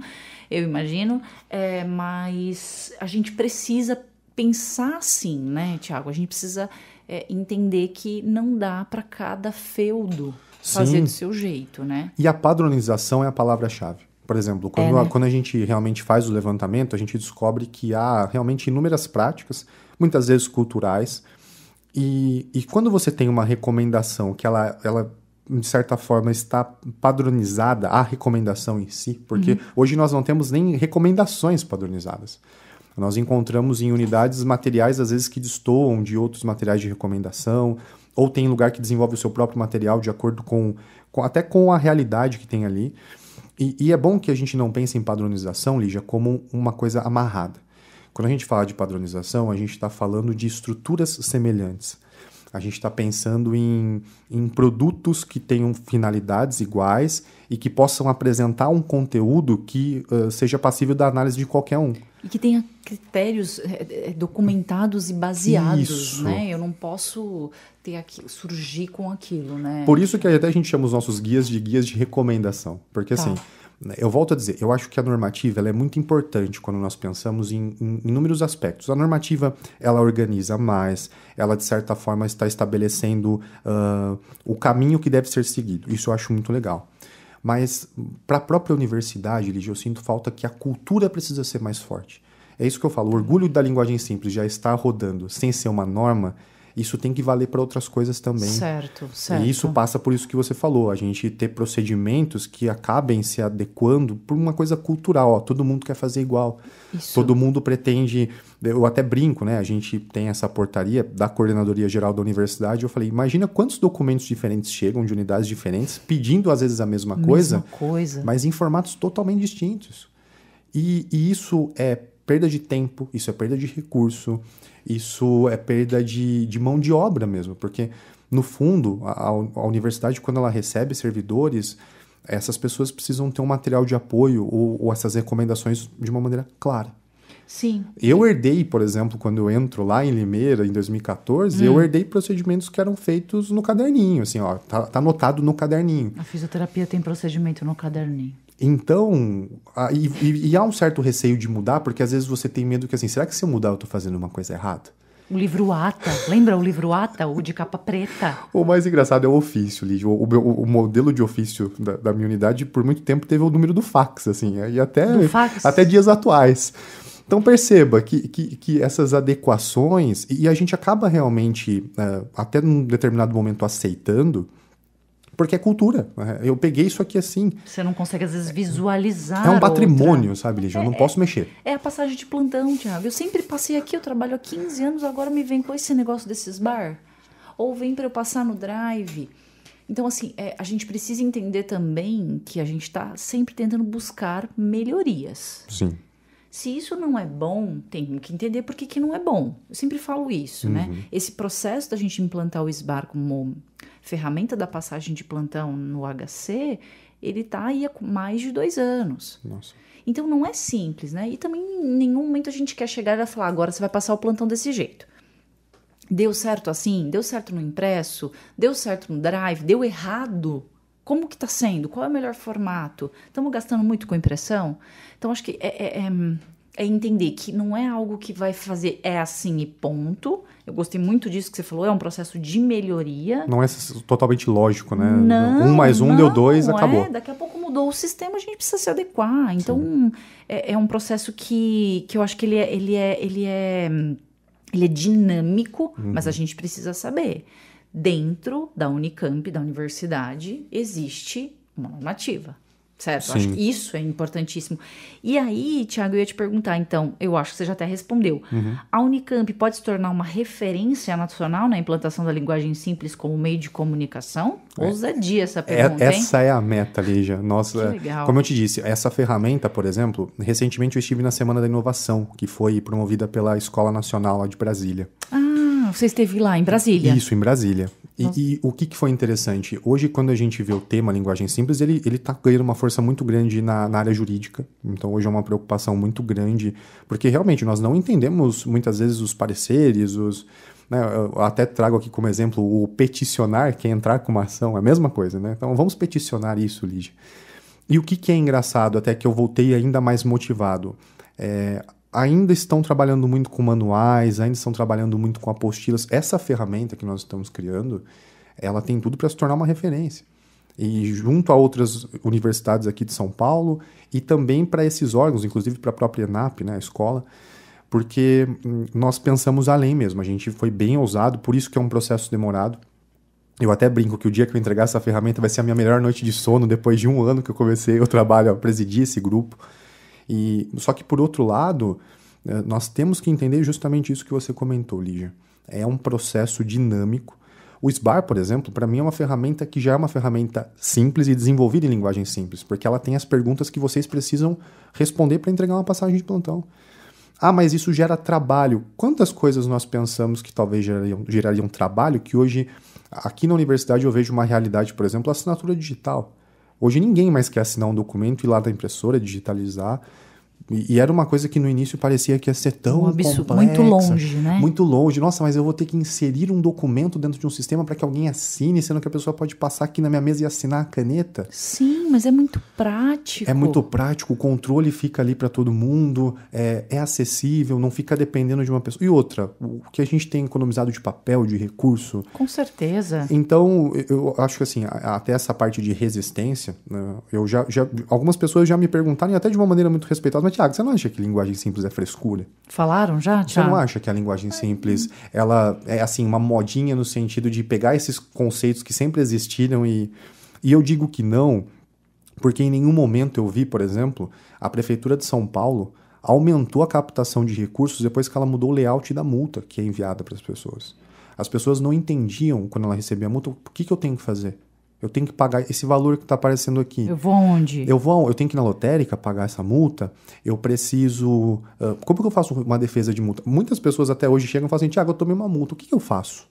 eu imagino, é, mas a gente precisa pensar assim, né, Tiago? A gente precisa é, entender que não dá para cada feudo Sim. fazer do seu jeito, né? E a padronização é a palavra-chave. Por exemplo, quando, é, né? a, quando a gente realmente faz o levantamento, a gente descobre que há realmente inúmeras práticas, muitas vezes culturais, e, e quando você tem uma recomendação que ela, ela de certa forma, está padronizada a recomendação em si, porque uhum. hoje nós não temos nem recomendações padronizadas. Nós encontramos em unidades materiais, às vezes, que destoam de outros materiais de recomendação, ou tem lugar que desenvolve o seu próprio material de acordo com, com até com a realidade que tem ali. E, e, é bom que a gente não pense em padronização, Lígia, como uma coisa amarrada. Quando a gente fala de padronização, a gente está falando de estruturas semelhantes. A gente está pensando em, em produtos que tenham finalidades iguais e que possam apresentar um conteúdo que uh, seja passível da análise de qualquer um. E que tenha critérios eh, eh, documentados e baseados, isso. né? Eu não posso ter aqui, surgir com aquilo, né? Por isso que até a gente chama os nossos guias de guias de recomendação. Porque tá. assim, né, eu volto a dizer, eu acho que a normativa ela é muito importante quando nós pensamos em, em inúmeros aspectos. A normativa ela organiza mais, ela de certa forma está estabelecendo uh, o caminho que deve ser seguido. Isso eu acho muito legal. Mas para a própria universidade, Ligia, eu sinto falta que a cultura precisa ser mais forte. É isso que eu falo. O orgulho da linguagem simples já está rodando sem ser uma norma isso tem que valer para outras coisas também. Certo, certo. E isso passa por isso que você falou, a gente ter procedimentos que acabem se adequando por uma coisa cultural. Ó, todo mundo quer fazer igual. Isso. Todo mundo pretende. Eu até brinco, né? A gente tem essa portaria da Coordenadoria Geral da Universidade. Eu falei, imagina quantos documentos diferentes chegam de unidades diferentes, pedindo às vezes a mesma, mesma coisa, coisa, mas em formatos totalmente distintos. e, e isso é perda de tempo, isso é perda de recurso, isso é perda de, de mão de obra mesmo, porque no fundo, a, a, universidade, quando ela recebe servidores, essas pessoas precisam ter um material de apoio ou, ou essas recomendações de uma maneira clara. Sim. Eu herdei, por exemplo, quando eu entro lá em Limeira, em 2014, hum. eu herdei procedimentos que eram feitos no caderninho, assim, ó, tá, tá anotado no caderninho. A fisioterapia tem procedimento no caderninho. Então, e, e, há um certo receio de mudar, porque às vezes você tem medo que assim, será que se eu mudar eu estou fazendo uma coisa errada? O livro Ata, lembra o livro Ata, o de capa preta? O mais engraçado é o ofício, Lígia. O, o, o, modelo de ofício da, da, minha unidade, por muito tempo, teve o número do fax, assim, né? e até, até dias atuais. Então perceba que, que, que, essas adequações, e a gente acaba realmente, uh, até num determinado momento, aceitando, porque é cultura. Né? Eu peguei isso aqui assim. Você não consegue, às vezes, visualizar. É um patrimônio, outra. sabe, Lígia? É, eu não é, posso é, mexer. É a passagem de plantão, Tiago. Eu sempre passei aqui, eu trabalho há 15 anos, agora me vem com esse negócio desses bar. Ou vem para eu passar no drive. Então, assim, é, a gente precisa entender também que a gente está sempre tentando buscar melhorias. Sim. Se isso não é bom, tem que entender por que, que não é bom. Eu sempre falo isso, né? uhum. né? Esse processo da gente implantar o SBAR como ferramenta da passagem de plantão no HC, ele está aí há mais de dois anos. Nossa. Então não é simples, né? E também em nenhum momento a gente quer chegar e falar, agora você vai passar o plantão desse jeito. Deu certo assim? Deu certo no impresso? Deu certo no drive? Deu errado? Como que está sendo? Qual é o melhor formato? Estamos gastando muito com impressão? Então acho que é, é, é é entender que não é algo que vai fazer é assim e ponto. Eu gostei muito disso que você falou, é um processo de melhoria. Não é totalmente lógico, né? Não, um mais um não, deu dois, é, acabou. daqui a pouco mudou o sistema, a gente precisa se adequar. Então, é, é, um processo que, que eu acho que ele é, ele é, ele é, ele é dinâmico, uhum. mas a gente precisa saber. Dentro da Unicamp, da universidade, existe uma normativa. Certo? Sim. Acho que isso é importantíssimo. E aí, Tiago, eu ia te perguntar, então, eu acho que você já até respondeu. Uhum. A Unicamp pode se tornar uma referência nacional na implantação da linguagem simples como meio de comunicação? É. Ousadia essa é, pergunta, é, Essa hein? é a meta, Lígia. Nossa, que legal. como eu te disse, essa ferramenta, por exemplo, recentemente eu estive na Semana da Inovação, que foi promovida pela Escola Nacional de Brasília. Ah, você esteve lá em Brasília. Isso, em Brasília. E, e, o que, que, foi interessante? Hoje, quando a gente vê o tema linguagem simples, ele está ganhando uma força muito grande na, na, área jurídica. Então, hoje é uma preocupação muito grande, porque realmente nós não entendemos muitas vezes os pareceres, os. Né, eu até trago aqui como exemplo o peticionar, que é entrar com uma ação, é a mesma coisa, né? Então, vamos peticionar isso, Lígia. E o que, que é engraçado, até que eu voltei ainda mais motivado? É, ainda estão trabalhando muito com manuais, ainda estão trabalhando muito com apostilas. Essa ferramenta que nós estamos criando, ela tem tudo para se tornar uma referência. E junto a outras universidades aqui de São Paulo e também para esses órgãos, inclusive para a própria ENAP, né, a escola, porque hum, nós pensamos além mesmo. A gente foi bem ousado, por isso que é um processo demorado. Eu até brinco que o dia que eu entregar essa ferramenta vai ser a minha melhor noite de sono depois de um ano que eu comecei o trabalho a presidir esse grupo. E só que por outro lado, eh, nós temos que entender justamente isso que você comentou, Lígia. É um processo dinâmico. O SBAR, por exemplo, para mim é uma ferramenta que já é uma ferramenta simples e desenvolvida em linguagem simples, porque ela tem as perguntas que vocês precisam responder para entregar uma passagem de plantão. Ah, mas isso gera trabalho. Quantas coisas nós pensamos que talvez gerariam, gerariam trabalho que hoje, aqui na universidade, eu vejo uma realidade, por exemplo, a assinatura digital. Hoje ninguém mais quer assinar um documento, ir lá da impressora, digitalizar e era uma coisa que no início parecia que ia ser tão um absurdo, complexa, muito longe, né? Muito longe. Nossa, mas eu vou ter que inserir um documento dentro de um sistema para que alguém assine, sendo que a pessoa pode passar aqui na minha mesa e assinar a caneta. Sim, mas é muito prático. É muito prático, o controle fica ali para todo mundo, é, é, acessível, não fica dependendo de uma pessoa. E outra, o que a gente tem economizado de papel, de recurso. Com certeza. Então, eu acho que assim, até essa parte de resistência, né, eu já, já algumas pessoas já me perguntaram, e até de uma maneira muito respeitosa, Tiago, você não acha que linguagem simples é frescura? Falaram já, Tiago? Você não acha que a linguagem simples ela é assim uma modinha no sentido de pegar esses conceitos que sempre existiram e e eu digo que não, porque em nenhum momento eu vi, por exemplo, a prefeitura de São Paulo aumentou a captação de recursos depois que ela mudou o layout da multa que é enviada para as pessoas. As pessoas não entendiam quando ela recebia a multa, o que, que eu tenho que fazer? Eu tenho que pagar esse valor que está aparecendo aqui. Eu vou onde? Eu vou, eu tenho que ir na lotérica pagar essa multa. Eu preciso. Uh, como que eu faço uma defesa de multa? Muitas pessoas até hoje chegam e falam assim: Tiago, eu tomei uma multa. O que, que eu faço?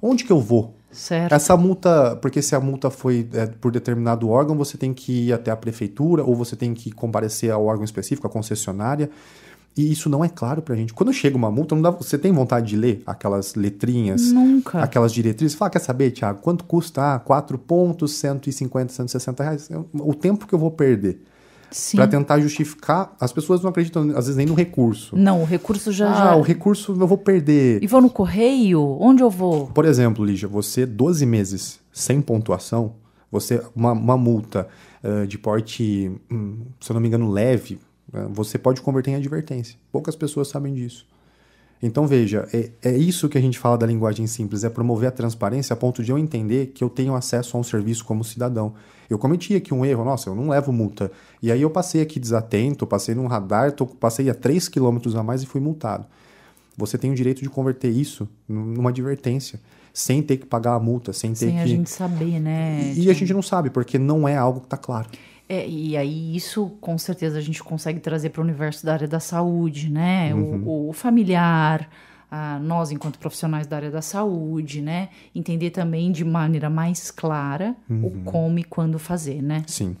Onde que eu vou? Certo. Essa multa, porque se a multa foi é, por determinado órgão, você tem que ir até a prefeitura ou você tem que comparecer ao órgão específico, à concessionária. E isso não é claro pra gente. Quando chega uma multa, não dá, você tem vontade de ler aquelas letrinhas, Nunca. aquelas diretrizes? Fala, quer saber, Tiago, quanto custa? Ah, 4 pontos, 150, 160 reais. O tempo que eu vou perder para tentar justificar. As pessoas não acreditam, às vezes, nem no recurso. Não, o recurso já. Ah, já... o recurso eu vou perder. E vou no correio? Onde eu vou? Por exemplo, Lígia, você, 12 meses sem pontuação, você uma, uma multa uh, de porte, hum, se eu não me engano, leve, é, você pode converter em advertência. Poucas pessoas sabem disso. Então veja, é, é isso que a gente fala da linguagem simples, é promover a transparência a ponto de eu entender que eu tenho acesso a um serviço como cidadão. Eu cometi aqui um erro, nossa, eu não levo multa. E aí eu passei aqui desatento, passei num radar, tô, passei a 3 km a mais e fui multado. Você tem o direito de converter isso numa advertência, sem ter que pagar a multa, sem ter sem que. Sem a gente saber, né? E, e a gente não sabe, porque não é algo que está claro. É, e aí isso com certeza a gente consegue trazer para o universo da área da saúde, né? Uhum. O, o, familiar, nós enquanto profissionais da área da saúde, né? Entender também de maneira mais clara uhum. o como e quando fazer, né? Sim.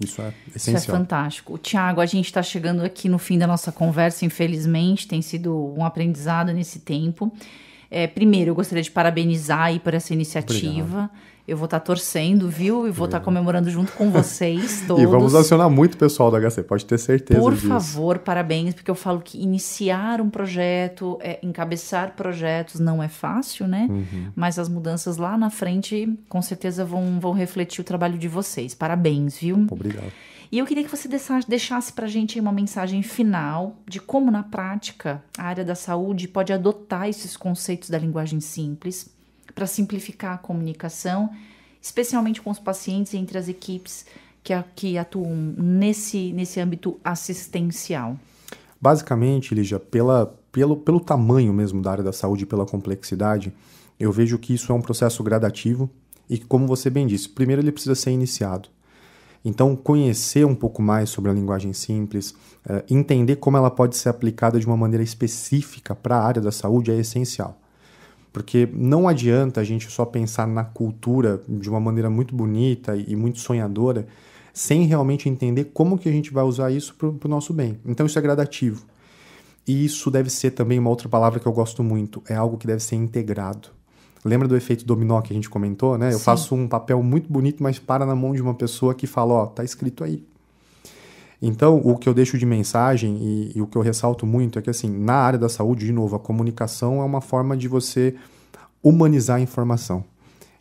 Isso é essencial. Isso é fantástico. Tiago, a gente está chegando aqui no fim da nossa conversa, infelizmente, tem sido um aprendizado nesse tempo. É, primeiro, eu gostaria de parabenizar aí por essa iniciativa. Obrigado eu vou estar tá torcendo, viu? E vou estar tá uhum. comemorando junto com vocês todos. e vamos acionar muito o pessoal do HC, pode ter certeza Por disso. favor, parabéns, porque eu falo que iniciar um projeto, é, encabeçar projetos não é fácil, né? Uhum. Mas as mudanças lá na frente, com certeza, vão, vão refletir o trabalho de vocês. Parabéns, viu? Obrigado. E eu queria que você deixasse para a gente uma mensagem final de como, na prática, a área da saúde pode adotar esses conceitos da linguagem simples para simplificar a comunicação, especialmente com os pacientes e entre as equipes que, que atuam nesse, nesse âmbito assistencial? Basicamente, Lígia, pela, pelo, pelo tamanho mesmo da área da saúde e pela complexidade, eu vejo que isso é um processo gradativo e que, como você bem disse, primeiro ele precisa ser iniciado. Então, conhecer um pouco mais sobre a linguagem simples, eh, entender como ela pode ser aplicada de uma maneira específica para a área da saúde é essencial. Porque não adianta a gente só pensar na cultura de uma maneira muito bonita e muito sonhadora, sem realmente entender como que a gente vai usar isso para o nosso bem. Então isso é gradativo. E isso deve ser também uma outra palavra que eu gosto muito, é algo que deve ser integrado. Lembra do efeito dominó que a gente comentou, né? Eu Sim. faço um papel muito bonito, mas para na mão de uma pessoa que fala, ó, tá escrito aí. Então, o que eu deixo de mensagem e, e, o que eu ressalto muito é que, assim, na área da saúde, de novo, a comunicação é uma forma de você humanizar a informação.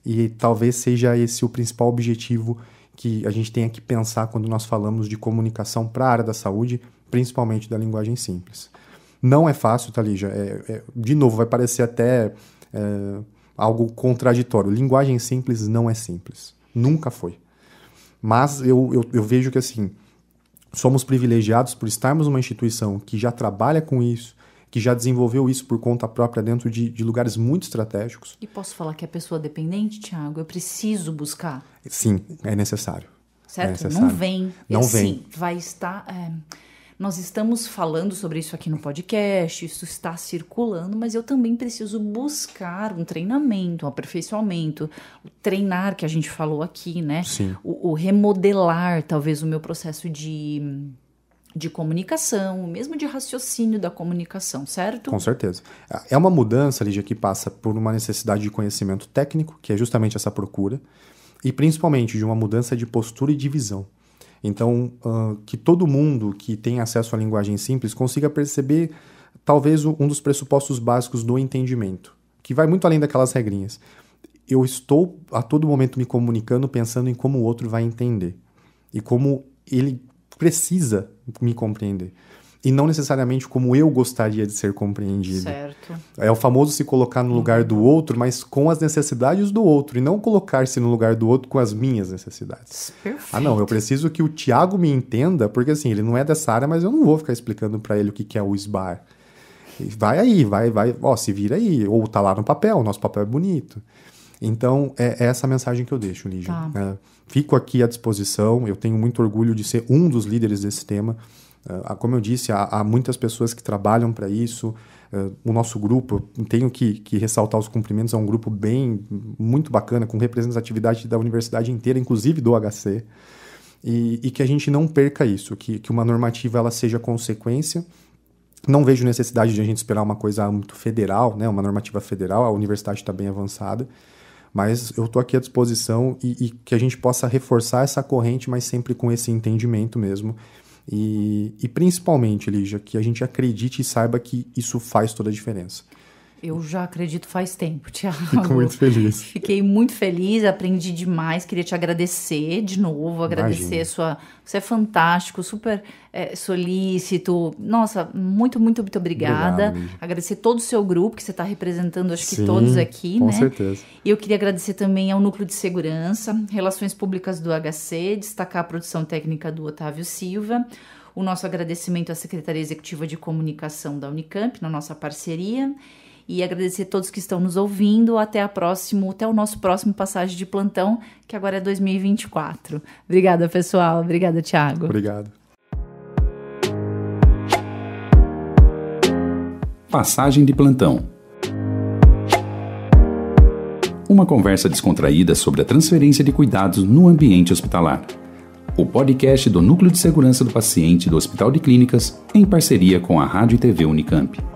E talvez seja esse o principal objetivo que a gente tenha que pensar quando nós falamos de comunicação para a área da saúde, principalmente da linguagem simples. Não é fácil, Thalija. É, é, de novo, vai parecer até é, algo contraditório. Linguagem simples não é simples. Nunca foi. Mas eu, eu, eu vejo que, assim, somos privilegiados por estarmos numa instituição que já trabalha com isso, que já desenvolveu isso por conta própria dentro de, de lugares muito estratégicos. E posso falar que a é pessoa dependente, Tiago, eu preciso buscar? Sim, é necessário. Certo? É necessário. Não vem. Não assim, vem. Vai estar. É nós estamos falando sobre isso aqui no podcast, isso está circulando, mas eu também preciso buscar um treinamento, um aperfeiçoamento, o treinar que a gente falou aqui, né? Sim. O, o remodelar, talvez, o meu processo de de comunicação, mesmo de raciocínio da comunicação, certo? Com certeza. É uma mudança, Lígia, que passa por uma necessidade de conhecimento técnico, que é justamente essa procura, e principalmente de uma mudança de postura e de visão. Então, uh, que todo mundo que tem acesso à linguagem simples consiga perceber talvez um dos pressupostos básicos do entendimento, que vai muito além daquelas regrinhas. Eu estou a todo momento me comunicando pensando em como o outro vai entender e como ele precisa me compreender e não necessariamente como eu gostaria de ser compreendido. Certo. É o famoso se colocar no lugar do uhum. outro, mas com as necessidades do outro, e não colocar-se no lugar do outro com as minhas necessidades. Perfeito. Ah, não, eu preciso que o Tiago me entenda, porque assim, ele não é dessa área, mas eu não vou ficar explicando para ele o que, é o SBAR. Vai aí, vai, vai, ó, se vira aí, ou tá lá no papel, o nosso papel é bonito. Então, é, é essa a mensagem que eu deixo, Lígia. Tá. É, fico aqui à disposição, eu tenho muito orgulho de ser um dos líderes desse tema. Ah, ah, como eu disse, há, muitas pessoas que trabalham para isso. Ah, o nosso grupo, tenho que, que, ressaltar os cumprimentos, é um grupo bem, muito bacana, com representatividade da universidade inteira, inclusive do HC. E, e que a gente não perca isso, que, que uma normativa ela seja consequência não vejo necessidade de a gente esperar uma coisa muito federal, né? uma normativa federal, a universidade está bem avançada, mas eu estou aqui à disposição e, e, que a gente possa reforçar essa corrente, mas sempre com esse entendimento mesmo e, e principalmente, Lígia, que a gente acredite e saiba que isso faz toda a diferença. Eu já acredito faz tempo, Tiago. Fico muito feliz. Fiquei muito feliz, aprendi demais. Queria te agradecer de novo, agradecer Imagina. sua. Você é fantástico, super é, solícito. Nossa, muito, muito, muito obrigada. Obrigado, agradecer todo o seu grupo que você está representando, acho Sim, que todos aqui, com né? Com certeza. E eu queria agradecer também ao Núcleo de Segurança, Relações Públicas do HC, destacar a produção técnica do Otávio Silva o nosso agradecimento à Secretaria Executiva de Comunicação da Unicamp, na nossa parceria, e agradecer a todos que estão nos ouvindo. Até a próxima, até o nosso próximo passagem de plantão, que agora é 2024. Obrigada, pessoal. Obrigada, Thiago. Obrigado. Passagem de plantão. Uma conversa descontraída sobre a transferência de cuidados no ambiente hospitalar. O podcast do Núcleo de Segurança do Paciente do Hospital de Clínicas, em parceria com a Rádio e TV Unicamp.